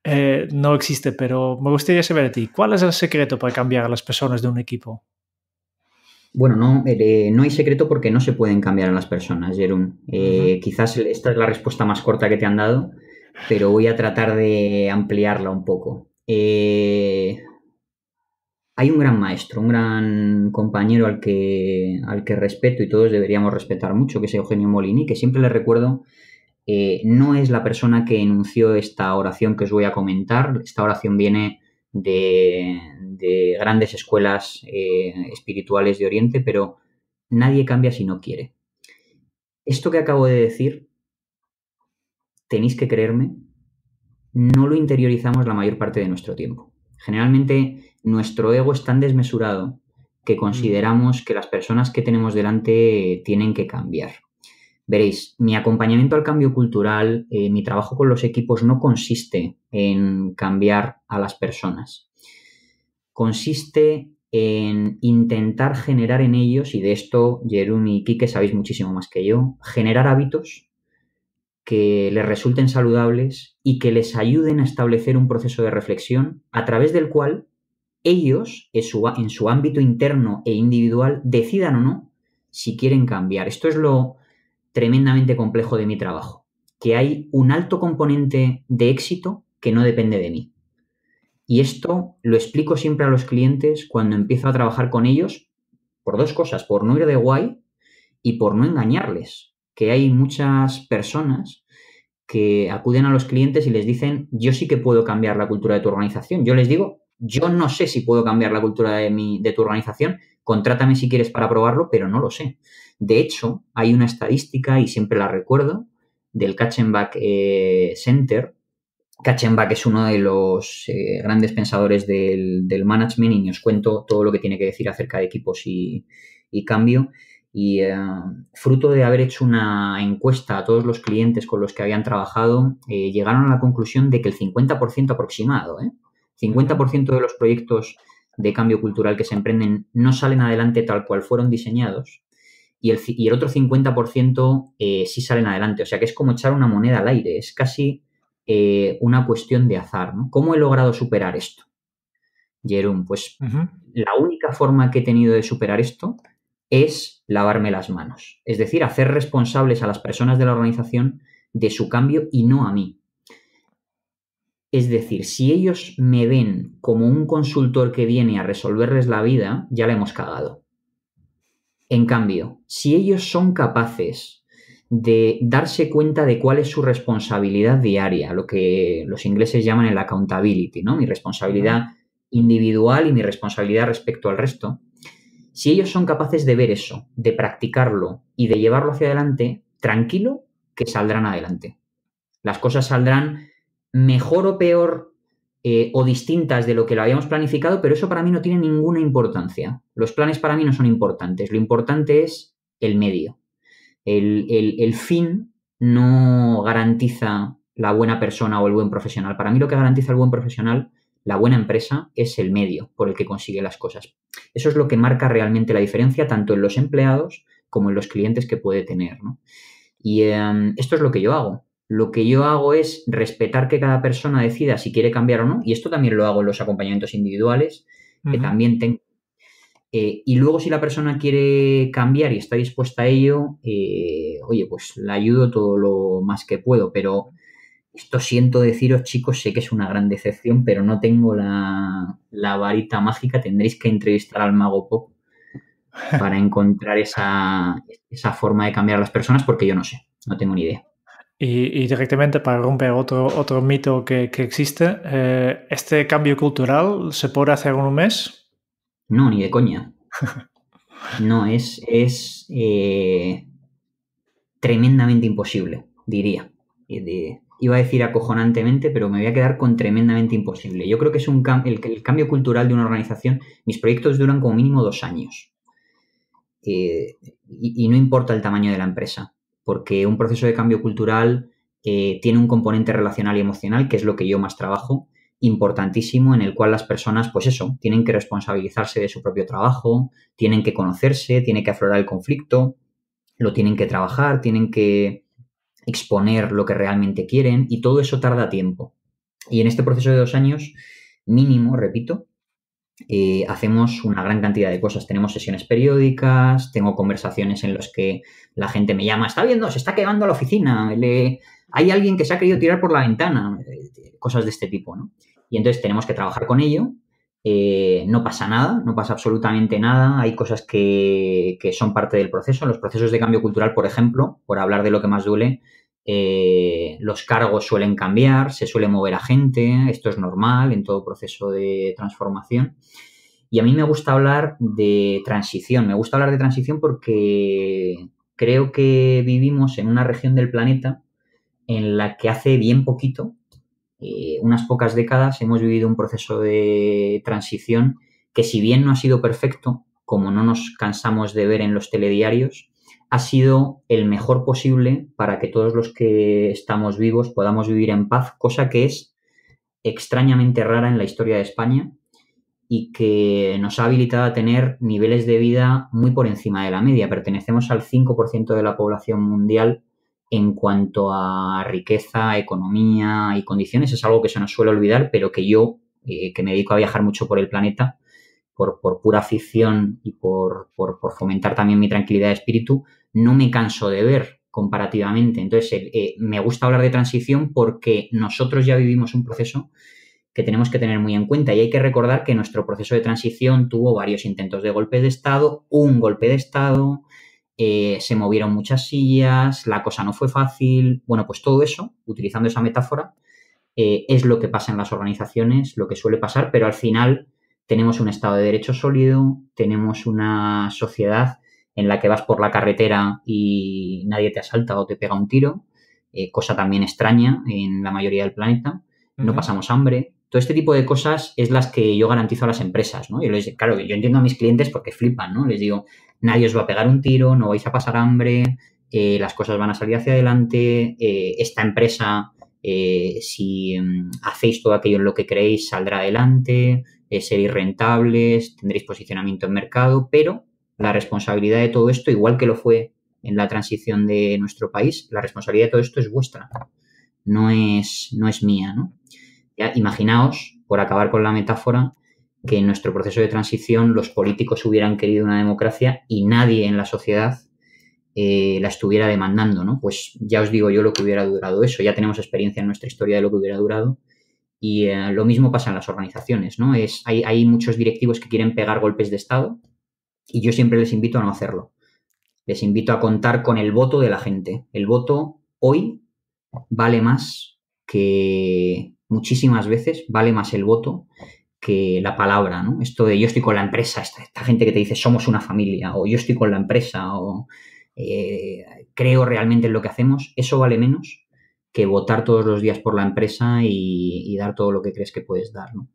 eh, no existe, pero me gustaría saber de ti, ¿cuál es el secreto para cambiar a las personas de un equipo? Bueno, no, no hay secreto porque no se pueden cambiar a las personas, Jerón. Quizás esta es la respuesta más corta que te han dado, pero voy a tratar de ampliarla un poco. Eh, hay un gran maestro, un gran compañero al que, al que respeto y todos deberíamos respetar mucho, que es Eugenio Molini, que siempre le recuerdo, eh, no es la persona que enunció esta oración que os voy a comentar, esta oración viene de, grandes escuelas eh, espirituales de Oriente, pero nadie cambia si no quiere. Esto que acabo de decir tenéis que creerme, no lo interiorizamos la mayor parte de nuestro tiempo. Generalmente nuestro ego es tan desmesurado que mm. consideramos que las personas que tenemos delante tienen que cambiar. Veréis, mi acompañamiento al cambio cultural, eh, mi trabajo con los equipos no consiste en cambiar a las personas. Consiste en intentar generar en ellos, y de esto Jerónimo y Quique sabéis muchísimo más que yo, generar hábitos que les resulten saludables y que les ayuden a establecer un proceso de reflexión a través del cual ellos, en su, ámbito interno e individual, decidan o no si quieren cambiar. Esto es lo tremendamente complejo de mi trabajo, que hay un alto componente de éxito que no depende de mí. Y esto lo explico siempre a los clientes cuando empiezo a trabajar con ellos por dos cosas, por no ir de guay y por no engañarles que hay muchas personas que acuden a los clientes y les dicen, yo sí que puedo cambiar la cultura de tu organización. Yo les digo, yo no sé si puedo cambiar la cultura de, mi, de tu organización, contrátame si quieres para probarlo, pero no lo sé. De hecho, hay una estadística, y siempre la recuerdo, del and Back eh, Center. Back es uno de los eh, grandes pensadores del, del, management y os cuento todo lo que tiene que decir acerca de equipos y cambio. Y eh, fruto de haber hecho una encuesta a todos los clientes con los que habían trabajado, eh, llegaron a la conclusión de que el 50% aproximado, 50% ¿eh? de los proyectos de cambio cultural que se emprenden no salen adelante tal cual fueron diseñados y el, otro 50% sí salen adelante. O sea que es como echar una moneda al aire, es casi una cuestión de azar. ¿no? ¿Cómo he logrado superar esto? Jerón, pues la única forma que he tenido de superar esto es lavarme las manos. Es decir, hacer responsables a las personas de la organización de su cambio y no a mí. Es decir, si ellos me ven como un consultor que viene a resolverles la vida, ya la hemos cagado. En cambio, si ellos son capaces de darse cuenta de cuál es su responsabilidad diaria, lo que los ingleses llaman el accountability, ¿no? Mi responsabilidad individual y mi responsabilidad respecto al resto, si ellos son capaces de ver eso, de practicarlo y de llevarlo hacia adelante, tranquilo que saldrán adelante. Las cosas saldrán mejor o peor eh, o distintas de lo que lo habíamos planificado, pero eso para mí no tiene ninguna importancia. Los planes para mí no son importantes. Lo importante es el medio. El, el fin no garantiza la buena persona o el buen profesional. Para mí lo que garantiza el buen profesional la buena empresa es el medio por el que consigue las cosas. Eso es lo que marca realmente la diferencia tanto en los empleados como en los clientes que puede tener. Y em, esto es lo que yo hago. Lo que yo hago es respetar que cada persona decida si quiere cambiar o no. Y esto también lo hago en los acompañamientos individuales, que también tengo. Eh, y luego si la persona quiere cambiar y está dispuesta a ello, eh, oye, pues la ayudo todo lo más que puedo, pero esto siento deciros, chicos, sé que es una gran decepción, pero no tengo la, varita mágica. Tendréis que entrevistar al mago Pop para encontrar esa, forma de cambiar a las personas, porque yo no sé, no tengo ni idea. Y, directamente para romper otro, otro mito que, existe, eh, ¿este cambio cultural se puede hacer en un mes? No, ni de coña. No, es, es eh, tremendamente imposible, diría. Eh, de, iba a decir acojonantemente, pero me voy a quedar con tremendamente imposible. Yo creo que es un el, cambio cultural de una organización. Mis proyectos duran como mínimo dos años. y, no importa el tamaño de la empresa, porque un proceso de cambio cultural eh, tiene un componente relacional y emocional, que es lo que yo más trabajo, importantísimo, en el cual las personas, pues eso, tienen que responsabilizarse de su propio trabajo, tienen que conocerse, tienen que aflorar el conflicto, lo tienen que trabajar, tienen que exponer lo que realmente quieren y todo eso tarda tiempo. Y en este proceso de dos años, mínimo, repito, eh, hacemos una gran cantidad de cosas. Tenemos sesiones periódicas, tengo conversaciones en las que la gente me llama, está viendo, se está quedando la oficina, le... hay alguien que se ha querido tirar por la ventana, eh, cosas de este tipo, ¿no? Y entonces tenemos que trabajar con ello eh, no pasa nada, no pasa absolutamente nada. Hay cosas que, son parte del proceso. Los procesos de cambio cultural, por ejemplo, por hablar de lo que más duele, eh, los cargos suelen cambiar, se suele mover a gente, esto es normal en todo proceso de transformación. Y a mí me gusta hablar de transición, me gusta hablar de transición porque creo que vivimos en una región del planeta en la que hace bien poquito eh, unas pocas décadas hemos vivido un proceso de transición que si bien no ha sido perfecto, como no nos cansamos de ver en los telediarios, ha sido el mejor posible para que todos los que estamos vivos podamos vivir en paz, cosa que es extrañamente rara en la historia de España y que nos ha habilitado a tener niveles de vida muy por encima de la media. Pertenecemos al 5% de la población mundial en cuanto a riqueza, economía y condiciones, es algo que se nos suele olvidar, pero que yo, eh, que me dedico a viajar mucho por el planeta, por, pura afición y por, por, fomentar también mi tranquilidad de espíritu, no me canso de ver comparativamente. Entonces, eh, eh, me gusta hablar de transición porque nosotros ya vivimos un proceso que tenemos que tener muy en cuenta. Y hay que recordar que nuestro proceso de transición tuvo varios intentos de golpe de Estado, un golpe de Estado, eh, se movieron muchas sillas, la cosa no fue fácil. Bueno, pues todo eso, utilizando esa metáfora, eh, es lo que pasa en las organizaciones, lo que suele pasar, pero al final tenemos un Estado de Derecho sólido, tenemos una sociedad en la que vas por la carretera y nadie te asalta o te pega un tiro, eh, cosa también extraña en la mayoría del planeta, no pasamos hambre. Todo este tipo de cosas es las que yo garantizo a las empresas, ¿no? Yo claro, yo entiendo a mis clientes porque flipan, ¿no? Les digo, nadie os va a pegar un tiro, no vais a pasar hambre, eh, las cosas van a salir hacia adelante, eh, esta empresa, eh, si mm, hacéis todo aquello en lo que creéis, saldrá adelante, seréis rentables, tendréis posicionamiento en mercado, pero la responsabilidad de todo esto, igual que lo fue en la transición de nuestro país, la responsabilidad de todo esto es vuestra, no es, no es mía, ¿no? Ya, imaginaos, por acabar con la metáfora, que en nuestro proceso de transición los políticos hubieran querido una democracia y nadie en la sociedad eh, la estuviera demandando, ¿no? Pues ya os digo yo lo que hubiera durado eso, ya tenemos experiencia en nuestra historia de lo que hubiera durado y eh, lo mismo pasa en las organizaciones, ¿no? Es, hay, hay muchos directivos que quieren pegar golpes de Estado y yo siempre les invito a no hacerlo. Les invito a contar con el voto de la gente. El voto hoy vale más que muchísimas veces, vale más el voto que la palabra, ¿no? Esto de yo estoy con la empresa, esta, gente que te dice somos una familia, o yo estoy con la empresa, o eh, creo realmente en lo que hacemos, eso vale menos que votar todos los días por la empresa y dar todo lo que crees que puedes dar, ¿no?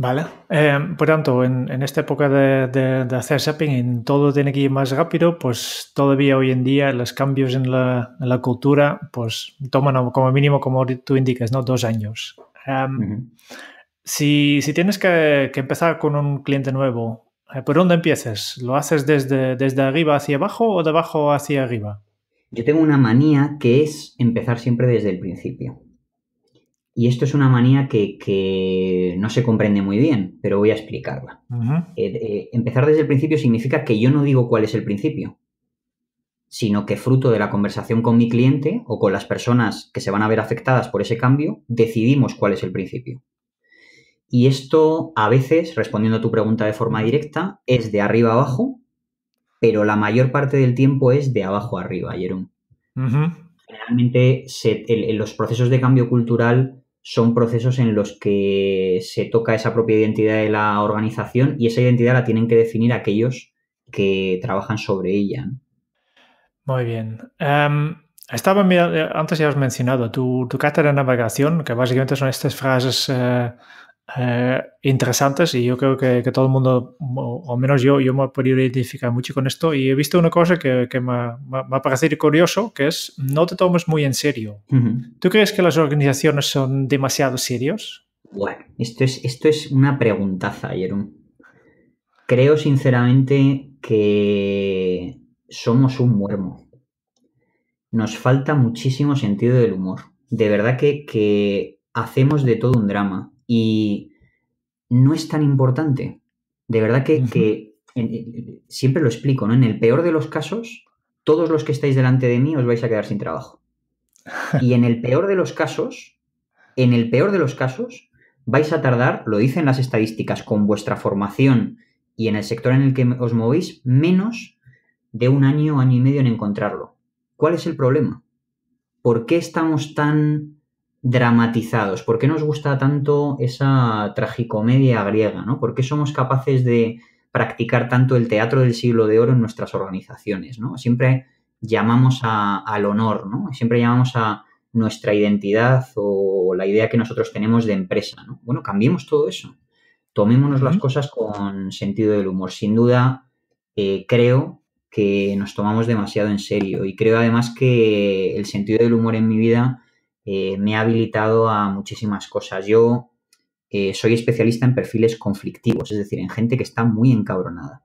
Vale. Eh, por tanto, en, esta época de, de, hacer shopping, en todo tiene que ir más rápido, pues todavía hoy en día los cambios en la, la cultura, pues toman como mínimo, como tú indicas, ¿no? Dos años. Em, si, si, tienes que, que, empezar con un cliente nuevo, eh, ¿por dónde empiezas? ¿Lo haces desde, desde arriba hacia abajo o de abajo hacia arriba? Yo tengo una manía que es empezar siempre desde el principio. Y esto es una manía que, no se comprende muy bien, pero voy a explicarla. Eh, eh, empezar desde el principio significa que yo no digo cuál es el principio, sino que fruto de la conversación con mi cliente o con las personas que se van a ver afectadas por ese cambio, decidimos cuál es el principio. Y esto a veces, respondiendo a tu pregunta de forma directa, es de arriba abajo, pero la mayor parte del tiempo es de abajo arriba, Jerón. Realmente, Generalmente los procesos de cambio cultural son procesos en los que se toca esa propia identidad de la organización y esa identidad la tienen que definir aquellos que trabajan sobre ella. Muy bien. Em, estaba eh, antes ya has mencionado tu, tu cátedra de navegación, que básicamente son estas frases eh, eh, interesantes y yo creo que, todo el mundo, o, al menos yo, yo me he podido identificar mucho con esto y he visto una cosa que, me, ha parecido curioso, que es no te tomes muy en serio. ¿Tú crees que las organizaciones son demasiado serios? Bueno, esto es, esto es una preguntaza, Jerón. Creo sinceramente que somos un muermo. Nos falta muchísimo sentido del humor. De verdad que hacemos de todo un drama y no es tan importante. De verdad que, siempre lo explico, ¿no? En el peor de los casos, todos los que estáis delante de mí os vais a quedar sin trabajo. Y en el peor de los casos, en el peor de los casos, vais a tardar, lo dicen las estadísticas, con vuestra formación y en el sector en el que os movéis, menos de un año, año y medio en encontrarlo. ¿Cuál es el problema? ¿Por qué estamos tan dramatizados? ¿Por qué nos gusta tanto esa tragicomedia griega? ¿no? ¿Por qué somos capaces de practicar tanto el teatro del siglo de oro en nuestras organizaciones? ¿no? Siempre llamamos a, al honor, ¿no? siempre llamamos a nuestra identidad o la idea que nosotros tenemos de empresa. ¿no? Bueno, cambiemos todo eso. Tomémonos las cosas con sentido del humor. Sin duda, eh, creo que nos tomamos demasiado en serio y creo además que el sentido del humor en mi vida eh, me ha habilitado a muchísimas cosas. Yo eh, soy especialista en perfiles conflictivos, es decir, en gente que está muy encabronada.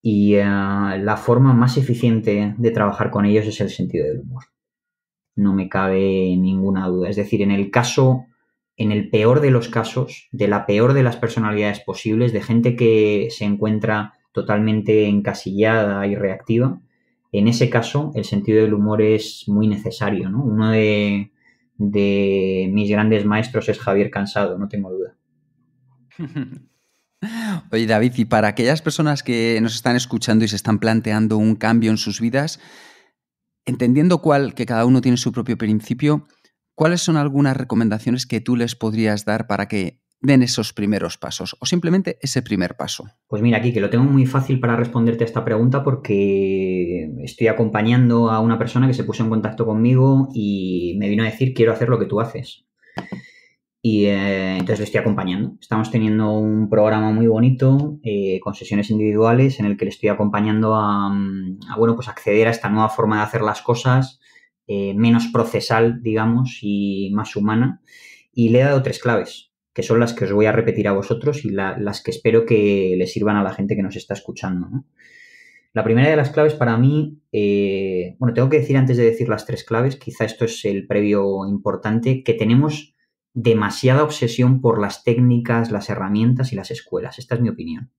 Y eh, la forma más eficiente de trabajar con ellos es el sentido del humor. No me cabe ninguna duda. Es decir, en el caso, en el peor de los casos, de la peor de las personalidades posibles, de gente que se encuentra totalmente encasillada y reactiva, en ese caso, el sentido del humor es muy necesario, ¿no? Uno de, mis grandes maestros es Javier Cansado, no tengo duda. Oye, David, y para aquellas personas que nos están escuchando y se están planteando un cambio en sus vidas, entendiendo cuál, que cada uno tiene su propio principio, ¿cuáles son algunas recomendaciones que tú les podrías dar para que Ven esos primeros pasos o simplemente ese primer paso? Pues mira, aquí que lo tengo muy fácil para responderte a esta pregunta porque estoy acompañando a una persona que se puso en contacto conmigo y me vino a decir quiero hacer lo que tú haces. Y eh, entonces le estoy acompañando. Estamos teniendo un programa muy bonito eh, con sesiones individuales en el que le estoy acompañando mm, a, bueno, pues acceder a esta nueva forma de hacer las cosas, eh, menos procesal, digamos, y más humana. Y le he dado tres claves que son las que os voy a repetir a vosotros y las que espero que les sirvan a la gente que nos está escuchando. La primera de las claves para mí, eh, bueno, tengo que decir antes de decir las tres claves, quizá esto es el previo importante, que tenemos demasiada obsesión por las técnicas, las herramientas y las escuelas. Esta es mi opinión.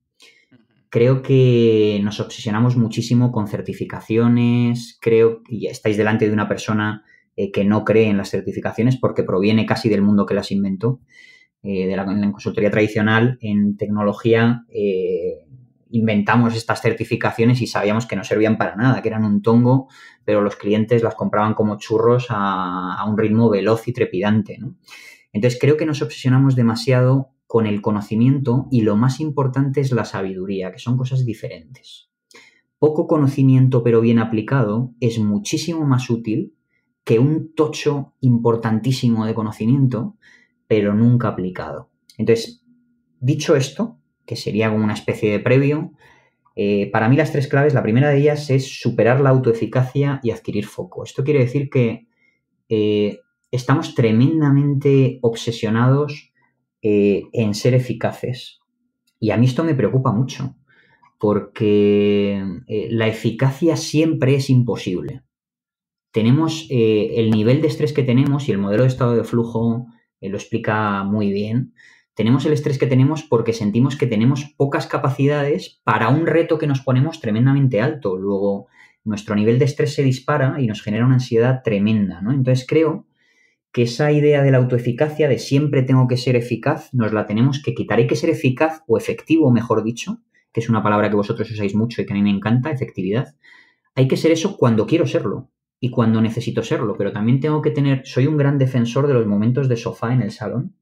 Creo que nos obsesionamos muchísimo con certificaciones, creo que estáis delante de una persona eh, que no cree en las certificaciones porque proviene casi del mundo que las inventó. Eh, de la, consultoría tradicional, en tecnología, eh, inventamos estas certificaciones y sabíamos que no servían para nada, que eran un tongo, pero los clientes las compraban como churros a, un ritmo veloz y trepidante. Entonces creo que nos obsesionamos demasiado con el conocimiento y lo más importante es la sabiduría, que son cosas diferentes. Poco conocimiento pero bien aplicado es muchísimo más útil que un tocho importantísimo de conocimiento pero nunca aplicado. Entonces, dicho esto, que sería como una especie de previo, eh, para mí las tres claves, la primera de ellas es superar la autoeficacia y adquirir foco. Esto quiere decir que eh, estamos tremendamente obsesionados eh, en ser eficaces. Y a mí esto me preocupa mucho, porque la eficacia siempre es imposible. Tenemos el nivel de estrés que tenemos y el modelo de estado de flujo eh, lo explica muy bien. Tenemos el estrés que tenemos porque sentimos que tenemos pocas capacidades para un reto que nos ponemos tremendamente alto. Luego, nuestro nivel de estrés se dispara y nos genera una ansiedad tremenda, ¿no? Entonces creo que esa idea de la autoeficacia, de siempre tengo que ser eficaz, nos la tenemos que quitar. Hay que ser eficaz o efectivo, mejor dicho, que es una palabra que vosotros usáis mucho y que a mí me encanta, efectividad. Hay que ser eso cuando quiero serlo y cuando necesito serlo, pero también tengo que tener, soy un gran defensor de los momentos de sofá en el salón,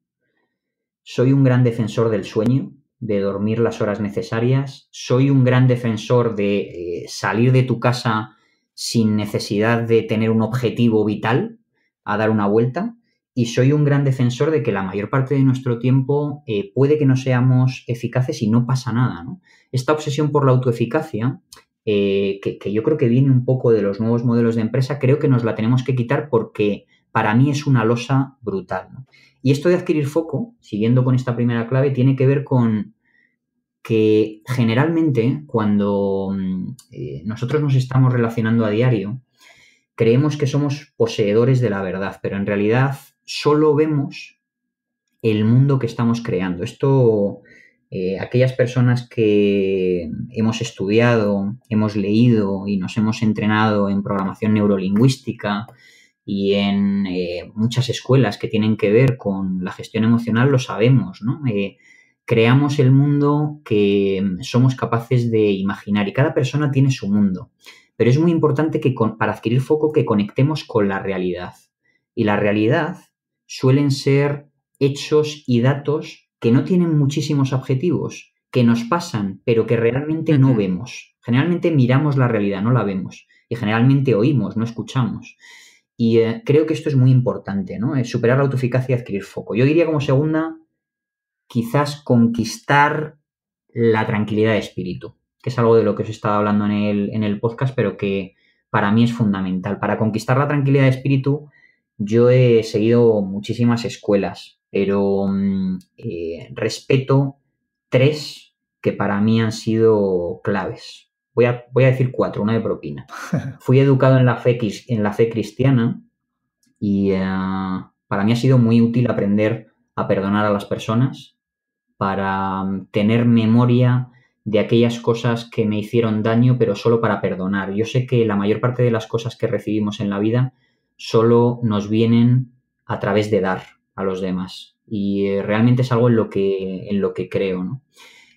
soy un gran defensor del sueño, de dormir las horas necesarias, soy un gran defensor de eh, salir de tu casa sin necesidad de tener un objetivo vital a dar una vuelta y soy un gran defensor de que la mayor parte de nuestro tiempo eh, puede que no seamos eficaces y no pasa nada. Esta obsesión por la autoeficacia eh, que, yo creo que viene un poco de los nuevos modelos de empresa, creo que nos la tenemos que quitar porque para mí es una losa brutal. Y esto de adquirir foco, siguiendo con esta primera clave, tiene que ver con que generalmente cuando mm, eh, nosotros nos estamos relacionando a diario, creemos que somos poseedores de la verdad, pero en realidad solo vemos el mundo que estamos creando. Esto eh, aquellas personas que hemos estudiado, hemos leído y nos hemos entrenado en programación neurolingüística y en eh, muchas escuelas que tienen que ver con la gestión emocional, lo sabemos, ¿no? Eh, creamos el mundo que mm, somos capaces de imaginar y cada persona tiene su mundo. Pero es muy importante que para adquirir foco que conectemos con la realidad. Y la realidad suelen ser hechos y datos que no tienen muchísimos objetivos, que nos pasan, pero que realmente no vemos. Generalmente miramos la realidad, no la vemos. Y generalmente oímos, no escuchamos. Y eh, creo que esto es muy importante, ¿no? Es superar la autoeficacia y adquirir foco. Yo diría como segunda, quizás conquistar la tranquilidad de espíritu, que es algo de lo que os he estado hablando en el, en el podcast, pero que para mí es fundamental. Para conquistar la tranquilidad de espíritu, yo he seguido muchísimas escuelas pero mm, eh, respeto tres que para mí han sido claves. Voy a, voy a decir cuatro, una de propina. Fui educado en la fe, cristiana y eh, para mí ha sido muy útil aprender a perdonar a las personas, para mm, tener memoria de aquellas cosas que me hicieron daño, pero solo para perdonar. Yo sé que la mayor parte de las cosas que recibimos en la vida solo nos vienen a través de dar a los demás. Y eh, realmente es algo en lo que, en lo que creo,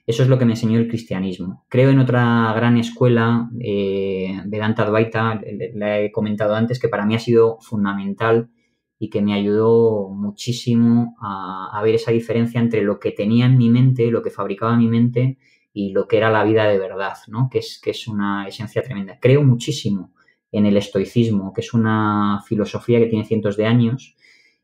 Eso es lo que me enseñó el cristianismo. Creo en otra gran escuela, Vedanta eh, Advaita, la he comentado antes, que para mí ha sido fundamental y que me ayudó muchísimo a, ver esa diferencia entre lo que tenía en mi mente, lo que fabricaba mi mente y lo que era la vida de verdad, ¿no? que, es, que es una esencia tremenda. Creo muchísimo en el estoicismo, que es una filosofía que tiene cientos de años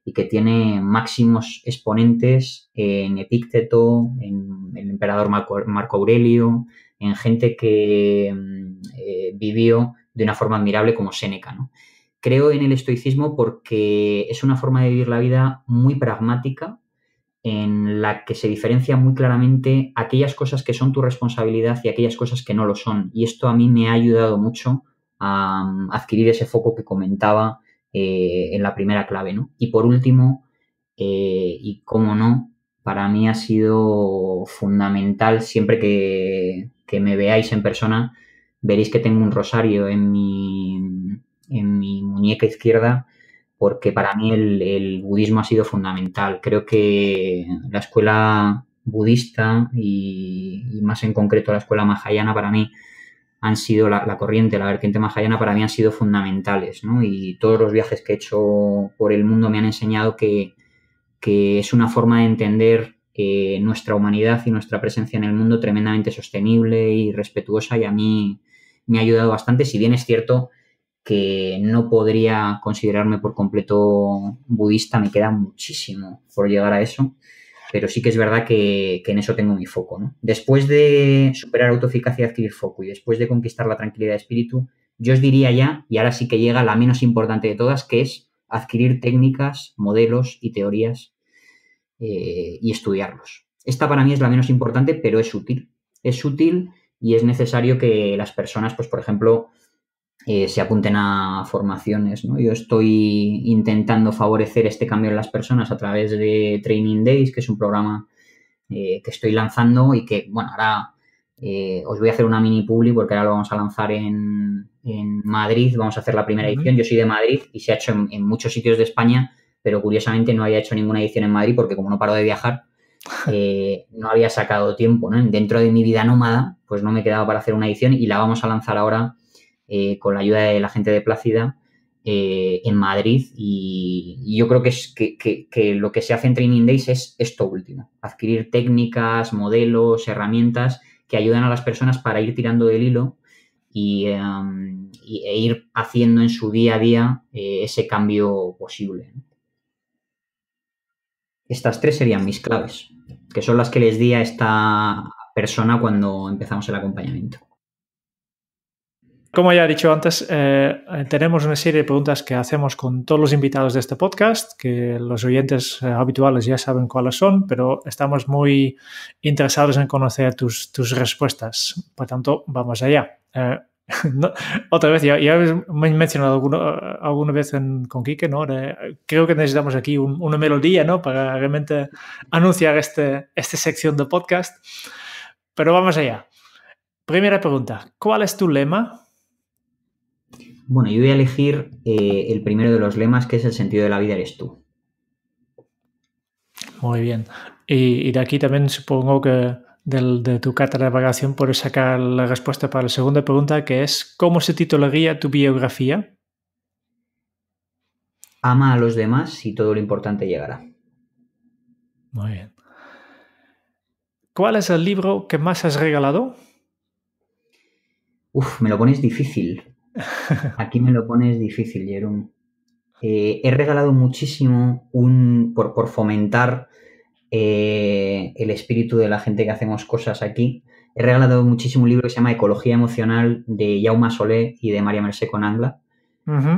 y que tiene máximos exponentes en Epícteto, en el emperador Marco, Aurelio, en gente que mm, eh, vivió de una forma admirable como Séneca. Creo en el estoicismo porque es una forma de vivir la vida muy pragmática, en la que se diferencia muy claramente aquellas cosas que son tu responsabilidad y aquellas cosas que no lo son. Y esto a mí me ha ayudado mucho a mm, adquirir ese foco que comentaba eh, en la primera clave, ¿no? Y por último, eh, y cómo no, para mí ha sido fundamental siempre que, me veáis en persona, veréis que tengo un rosario en mi, en mi muñeca izquierda, porque para mí el, budismo ha sido fundamental. Creo que la escuela budista y más en concreto la escuela mahayana para mí han sido la, corriente, la vertiente mahayana para mí han sido fundamentales, ¿no? Y todos los viajes que he hecho por el mundo me han enseñado que, es una forma de entender eh, nuestra humanidad y nuestra presencia en el mundo tremendamente sostenible y respetuosa y a mí me ha ayudado bastante, si bien es cierto que no podría considerarme por completo budista, me queda muchísimo por llegar a eso pero sí que es verdad que, en eso tengo mi foco. ¿no? Después de superar autoeficacia y adquirir foco y después de conquistar la tranquilidad de espíritu, yo os diría ya, y ahora sí que llega la menos importante de todas, que es adquirir técnicas, modelos y teorías eh, y estudiarlos. Esta para mí es la menos importante, pero es útil. Es útil y es necesario que las personas, pues por ejemplo, eh, se apunten a formaciones. ¿no? Yo estoy intentando favorecer este cambio en las personas a través de Training Days, que es un programa eh, que estoy lanzando y que, bueno, ahora eh, os voy a hacer una mini publi porque ahora lo vamos a lanzar en, Madrid, vamos a hacer la primera edición. Yo soy de Madrid y se ha hecho en, muchos sitios de España, pero curiosamente no había hecho ninguna edición en Madrid porque como no paro de viajar, no había sacado tiempo, ¿no? Dentro de mi vida nómada, pues no me quedaba para hacer una edición y la vamos a lanzar ahora eh, con la ayuda de la gente de Plácida eh, en Madrid y, yo creo que, es, que, lo que se hace en Training Days es esto último, adquirir técnicas, modelos, herramientas que ayudan a las personas para ir tirando del hilo y, em, e ir haciendo en su día a día eh, ese cambio posible. Estas tres serían mis claves, que son las que les di a esta persona cuando empezamos el acompañamiento. Como ya he dicho antes, eh, tenemos una serie de preguntas que hacemos con todos los invitados de este podcast, que los oyentes eh, habituales ya saben cuáles son, pero estamos muy interesados en conocer tus, tus respuestas. Por tanto, vamos allá. Eh, otra vez, ya, ya me he mencionado alguna vez con Quique, ¿no? creo que necesitamos aquí una melodía, ¿no? Para realmente anunciar este, esta sección de podcast. Pero vamos allá. Primera pregunta, ¿cuál es tu lema bueno, yo voy a elegir eh, el primero de los lemas, que es el sentido de la vida eres tú. Muy bien. Y, de aquí también supongo que de tu carta de vagación puedes sacar la respuesta para la segunda pregunta, que es ¿cómo se titularía tu biografía? Ama a los demás y todo lo importante llegará. Muy bien. ¿Cuál es el libro que más has regalado? Uf, me lo pones difícil, Aquí me lo pones difícil, Jerón. Eh, he regalado muchísimo un, por, fomentar eh, el espíritu de la gente que hacemos cosas aquí. He regalado muchísimo un libro que se llama Ecología Emocional de Jaume Solé y de María Mercé con Angla.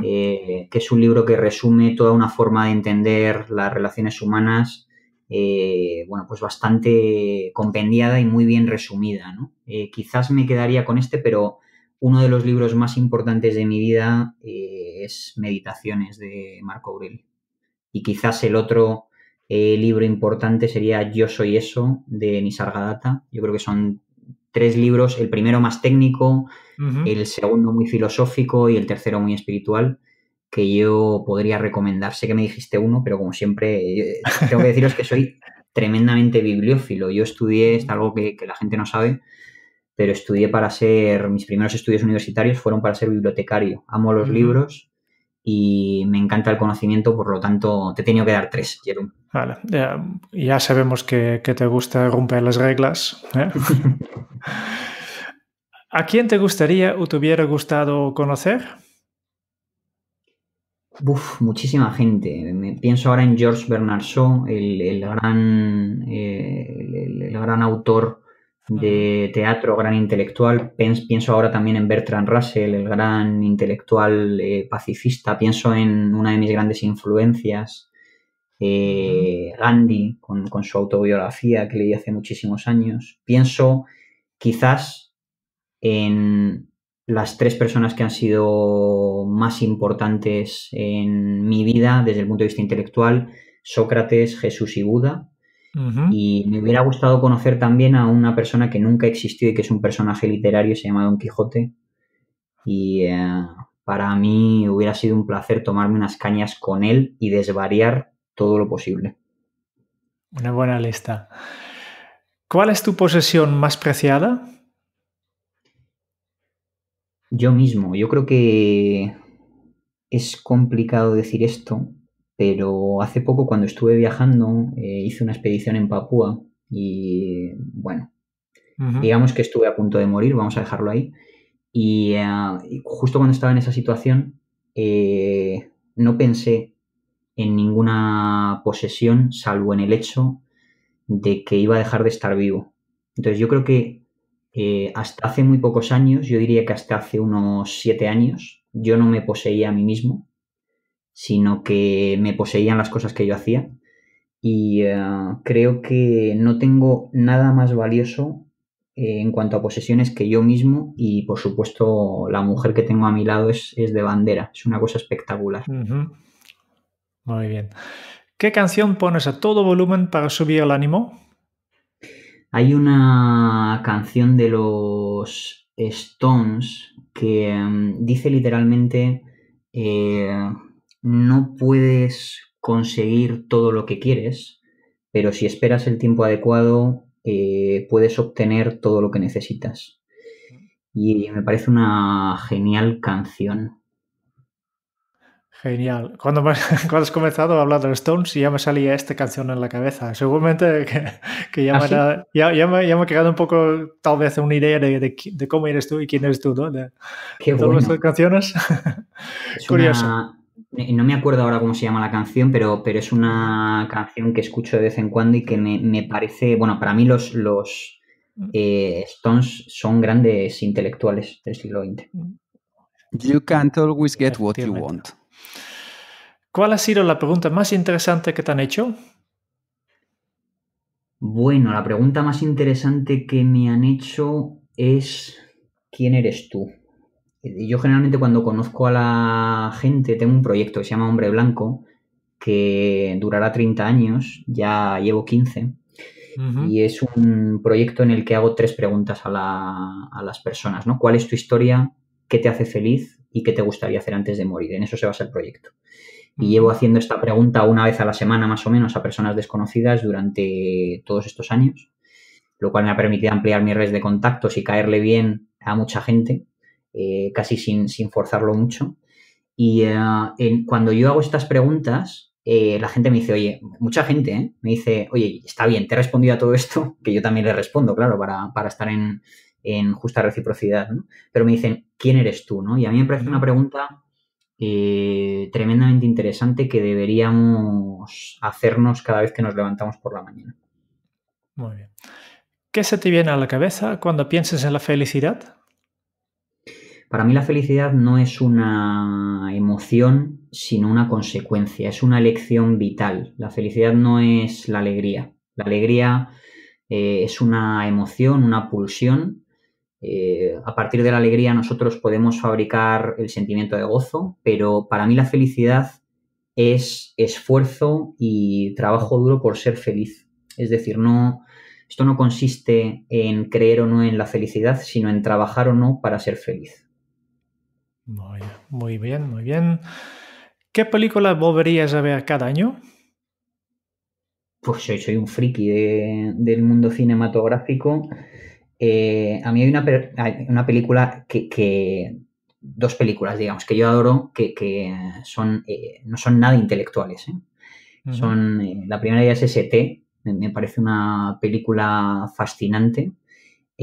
Eh, que es un libro que resume toda una forma de entender las relaciones humanas, bueno, pues bastante compendiada y muy bien resumida. quizás me quedaría con este, pero uno de los libros más importantes de mi vida eh, es Meditaciones de Marco Aurelio. Y quizás el otro eh, libro importante sería Yo soy eso de Nisargadatta. Yo creo que son tres libros, el primero más técnico, el segundo muy filosófico y el tercero muy espiritual que yo podría recomendar. Sé que me dijiste uno, pero como siempre, eh, tengo que deciros que soy tremendamente bibliófilo. Yo estudié, es algo que la gente no sabe, pero estudié para ser, mis primeros estudios universitarios fueron para ser bibliotecario. Amo los libros y me encanta el conocimiento, por lo tanto te he tenido que dar tres, ya, sabemos que, te gusta romper las reglas. ¿eh? ¿A quién te gustaría o te hubiera gustado conocer? Uf, muchísima gente. Me pienso ahora en George Bernard Shaw, el, gran, eh, el, gran autor de teatro, gran intelectual. Pienso ahora también en Bertrand Russell, el gran intelectual eh, pacifista. Pienso en una de mis grandes influencias, eh, Gandhi, con, su autobiografía que leí hace muchísimos años. Pienso quizás en las tres personas que han sido más importantes en mi vida desde el punto de vista intelectual, Sócrates, Jesús y Buda. Y me hubiera gustado conocer también a una persona que nunca existió y que es un personaje literario, se llama Don Quijote. Y eh, para mí hubiera sido un placer tomarme unas cañas con él y desvariar todo lo posible. Una buena lista. ¿Cuál es tu posesión más preciada? Yo mismo. Yo creo que es complicado decir esto, pero hace poco cuando estuve viajando eh, hice una expedición en Papúa y bueno, digamos que estuve a punto de morir, vamos a dejarlo ahí. Y, eh, justo cuando estaba en esa situación eh, no pensé en ninguna posesión salvo en el hecho de que iba a dejar de estar vivo. Entonces yo creo que hasta hace muy pocos años, yo diría que hasta hace unos siete años, yo no me poseía a mí mismo sino que me poseían las cosas que yo hacía. Y eh, creo que no tengo nada más valioso eh, en cuanto a posesiones que yo mismo y por supuesto la mujer que tengo a mi lado es, de bandera, es una cosa espectacular. Muy bien. ¿Qué canción pones a todo volumen para subir el ánimo? Hay una canción de los Stones que em, dice literalmente eh, no puedes conseguir todo lo que quieres, pero si esperas el tiempo adecuado, eh, puedes obtener todo lo que necesitas. Y me parece una genial canción. Genial. Cuando, has comenzado a hablar de Stones, ya me salía esta canción en la cabeza. Seguramente que, ¿Ah, ya, me ha quedado un poco, tal vez, una idea de, cómo eres tú y quién eres tú, ¿no? Qué canciones. Es Curioso. Eh, no me acuerdo ahora cómo se llama la canción, pero, pero es una canción que escucho de vez en cuando y que me, parece, bueno, para mí los, los mm. eh, Stones son grandes intelectuales del siglo XX. Mm. You can't always get what you want. ¿Cuál ha sido la pregunta más interesante que te han hecho? Bueno, la pregunta más interesante que me han hecho es ¿quién eres tú? Eh, yo generalmente cuando conozco a la gente tengo un proyecto que se llama Hombre Blanco, que durará 30 años, ya llevo 15, y es un proyecto en el que hago tres preguntas a, a, las personas, ¿no? ¿Cuál es tu historia? ¿Qué te hace feliz? ¿Y qué te gustaría hacer antes de morir? En eso se basa el proyecto. Y llevo haciendo esta pregunta una vez a la semana más o menos a personas desconocidas durante todos estos años, lo cual me ha permitido ampliar mi red de contactos y caerle bien a mucha gente eh, casi sin, forzarlo mucho. Y eh, cuando yo hago estas preguntas, eh, la gente me dice, oye, mucha gente me dice, oye, está bien, te he respondido a todo esto, que yo también le respondo, claro, para, para estar en, en, justa reciprocidad, Pero me dicen, ¿quién eres tú? ¿no? Y a mí me parece una pregunta tremendamente interesante que deberíamos hacernos cada vez que nos levantamos por la mañana. Muy bien. ¿Qué se te viene a la cabeza cuando piensas en la felicidad? Para mí la felicidad no es una emoción, sino una consecuencia, es una elección vital. La felicidad no es la alegría. La alegría eh, es una emoción, una pulsión. Eh, a partir de la alegría nosotros podemos fabricar el sentimiento de gozo, pero para mí la felicidad es esfuerzo y trabajo duro por ser feliz. Es decir, no, esto no consiste en creer o no en la felicidad, sino en trabajar o no para ser feliz. Muy, bien, muy bien. ¿Qué películas volverías a ver cada año? Pues soy un friki del mundo cinematográfico. Eh, a mí hay una, película que, Dos películas, digamos, que yo adoro, que, son, eh, no son nada intelectuales. ¿eh? son, la primera ya es ST, me parece una película fascinante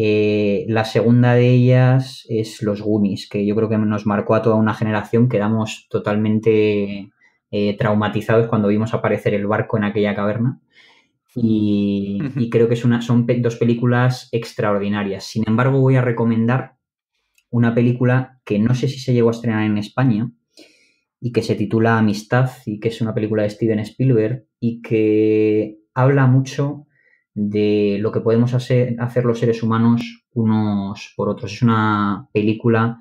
eh, la segunda de ellas es Los Goonies, que yo creo que nos marcó a toda una generación. Quedamos totalmente eh, traumatizados cuando vimos aparecer el barco en aquella caverna. Y, creo que es una, son dos películas extraordinarias. Sin embargo, voy a recomendar una película que no sé si se llegó a estrenar en España, y que se titula Amistad y que es una película de Steven Spielberg y que habla mucho de lo que podemos hacer, hacer, los seres humanos unos por otros. Es una película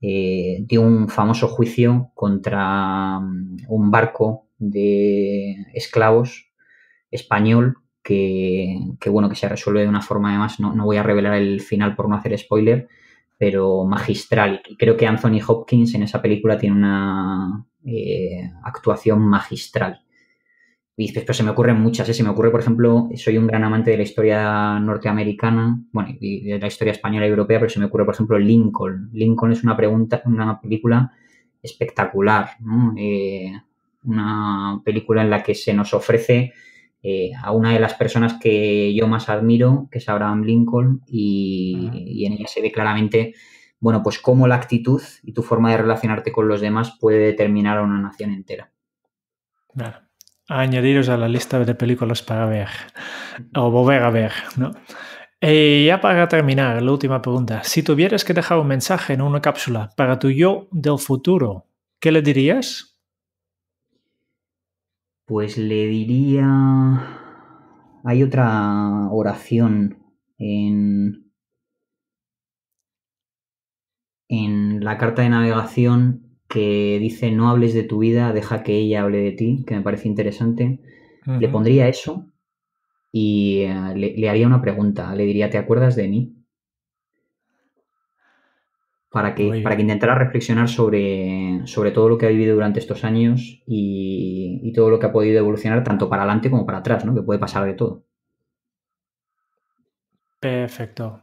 eh, de un famoso juicio contra mm, un barco de esclavos español que, bueno, que se resuelve de una forma además, no, voy a revelar el final por no hacer spoiler, pero magistral. Creo que Anthony Hopkins en esa película tiene una eh, actuación magistral. Y se me ocurren muchas, ¿eh? se me ocurre, por ejemplo, soy un gran amante de la historia norteamericana, bueno, y de la historia española y europea, pero se me ocurre, por ejemplo, Lincoln. Lincoln es una pregunta, una película espectacular, eh, una película en la que se nos ofrece eh, a una de las personas que yo más admiro, que es Abraham Lincoln, y, y en ella se ve claramente, bueno, pues cómo la actitud y tu forma de relacionarte con los demás puede determinar a una nación entera. Claro añadiros a la lista de películas para ver o volver a ver, ¿no? Y ya para terminar, la última pregunta. Si tuvieras que dejar un mensaje en una cápsula para tu yo del futuro, ¿qué le dirías? Pues le diría... Hay otra oración en... En la carta de navegación que dice no hables de tu vida, deja que ella hable de ti, que me parece interesante. Le pondría eso y eh, le, haría una pregunta. Le diría, ¿te acuerdas de mí? Para que, para que intentara reflexionar sobre, sobre todo lo que ha vivido durante estos años y, y, todo lo que ha podido evolucionar tanto para adelante como para atrás, ¿no? Que puede pasar de todo. Perfecto.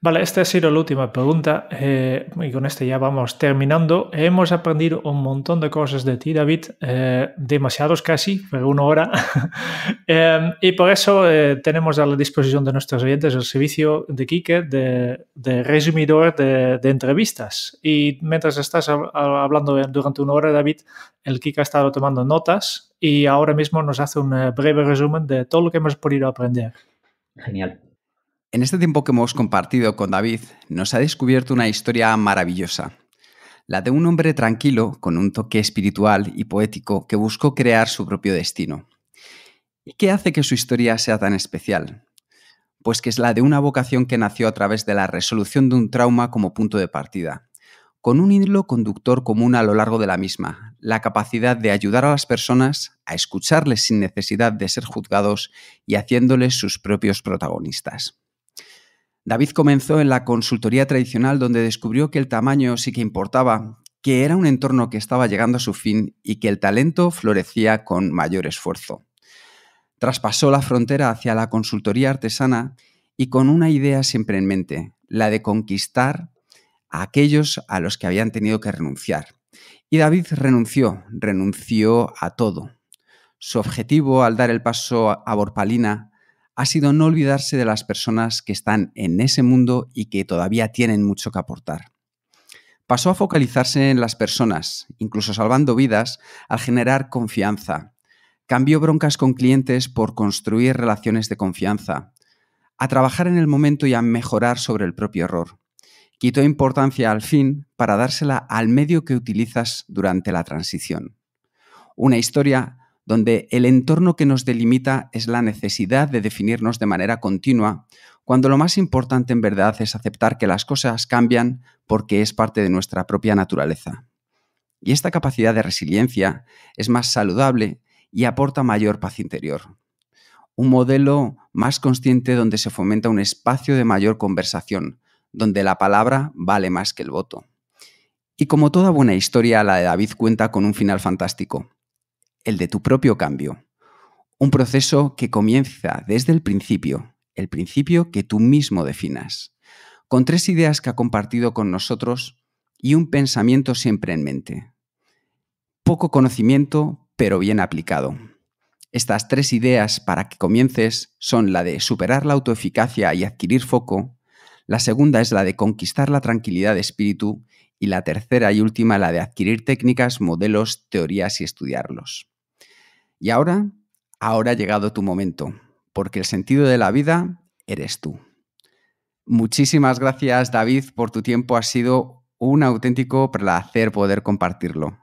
Vale, esta ha sido la última pregunta eh, y con este ya vamos terminando. Hemos aprendido un montón de cosas de ti, David, eh, demasiados casi, pero una hora. Em, y por eso eh, tenemos a la disposición de nuestros oyentes el servicio de Kike de, de resumidor de, entrevistas. Y mientras estás hablando durante una hora, David, el Kike ha estado tomando notas y ahora mismo nos hace un breve resumen de todo lo que hemos podido aprender. Genial. En este tiempo que hemos compartido con David, nos ha descubierto una historia maravillosa, la de un hombre tranquilo con un toque espiritual y poético que buscó crear su propio destino. ¿Y qué hace que su historia sea tan especial? Pues que es la de una vocación que nació a través de la resolución de un trauma como punto de partida, con un hilo conductor común a lo largo de la misma, la capacidad de ayudar a las personas a escucharles sin necesidad de ser juzgados y haciéndoles sus propios protagonistas. David comenzó en la consultoría tradicional donde descubrió que el tamaño sí que importaba, que era un entorno que estaba llegando a su fin y que el talento florecía con mayor esfuerzo. Traspasó la frontera hacia la consultoría artesana y con una idea siempre en mente, la de conquistar a aquellos a los que habían tenido que renunciar. Y David renunció, renunció a todo. Su objetivo al dar el paso a Borpalina ha sido no olvidarse de las personas que están en ese mundo y que todavía tienen mucho que aportar. Pasó a focalizarse en las personas, incluso salvando vidas, al generar confianza. Cambió broncas con clientes por construir relaciones de confianza, a trabajar en el momento y a mejorar sobre el propio error. Quitó importancia al fin para dársela al medio que utilizas durante la transición. Una historia donde el entorno que nos delimita es la necesidad de definirnos de manera continua, cuando lo más importante en verdad es aceptar que las cosas cambian porque es parte de nuestra propia naturaleza. Y esta capacidad de resiliencia es más saludable y aporta mayor paz interior. Un modelo más consciente donde se fomenta un espacio de mayor conversación, donde la palabra vale más que el voto. Y como toda buena historia, la de David cuenta con un final fantástico el de tu propio cambio. Un proceso que comienza desde el principio, el principio que tú mismo definas, con tres ideas que ha compartido con nosotros y un pensamiento siempre en mente. Poco conocimiento, pero bien aplicado. Estas tres ideas para que comiences son la de superar la autoeficacia y adquirir foco, la segunda es la de conquistar la tranquilidad de espíritu y la tercera y última la de adquirir técnicas, modelos, teorías y estudiarlos. Y ahora, ahora ha llegado tu momento, porque el sentido de la vida eres tú. Muchísimas gracias David por tu tiempo, ha sido un auténtico placer poder compartirlo.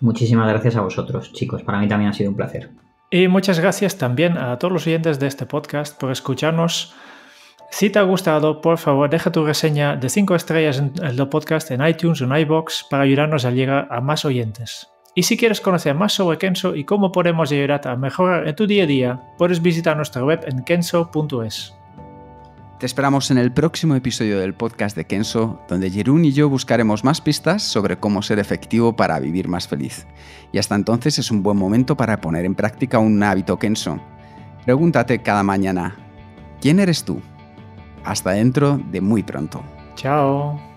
Muchísimas gracias a vosotros, chicos. Para mí también ha sido un placer. Y muchas gracias también a todos los oyentes de este podcast por escucharnos. Si te ha gustado, por favor, deja tu reseña de cinco estrellas en el podcast en iTunes o en iBox para ayudarnos a llegar a más oyentes. Y si quieres conocer más sobre Kenso y cómo podemos ayudarte a mejorar en tu día a día, puedes visitar nuestra web en kenso.es. Te esperamos en el próximo episodio del podcast de Kenso, donde Jerún y yo buscaremos más pistas sobre cómo ser efectivo para vivir más feliz. Y hasta entonces es un buen momento para poner en práctica un hábito Kenso. Pregúntate cada mañana, ¿quién eres tú? Hasta dentro de muy pronto. Chao.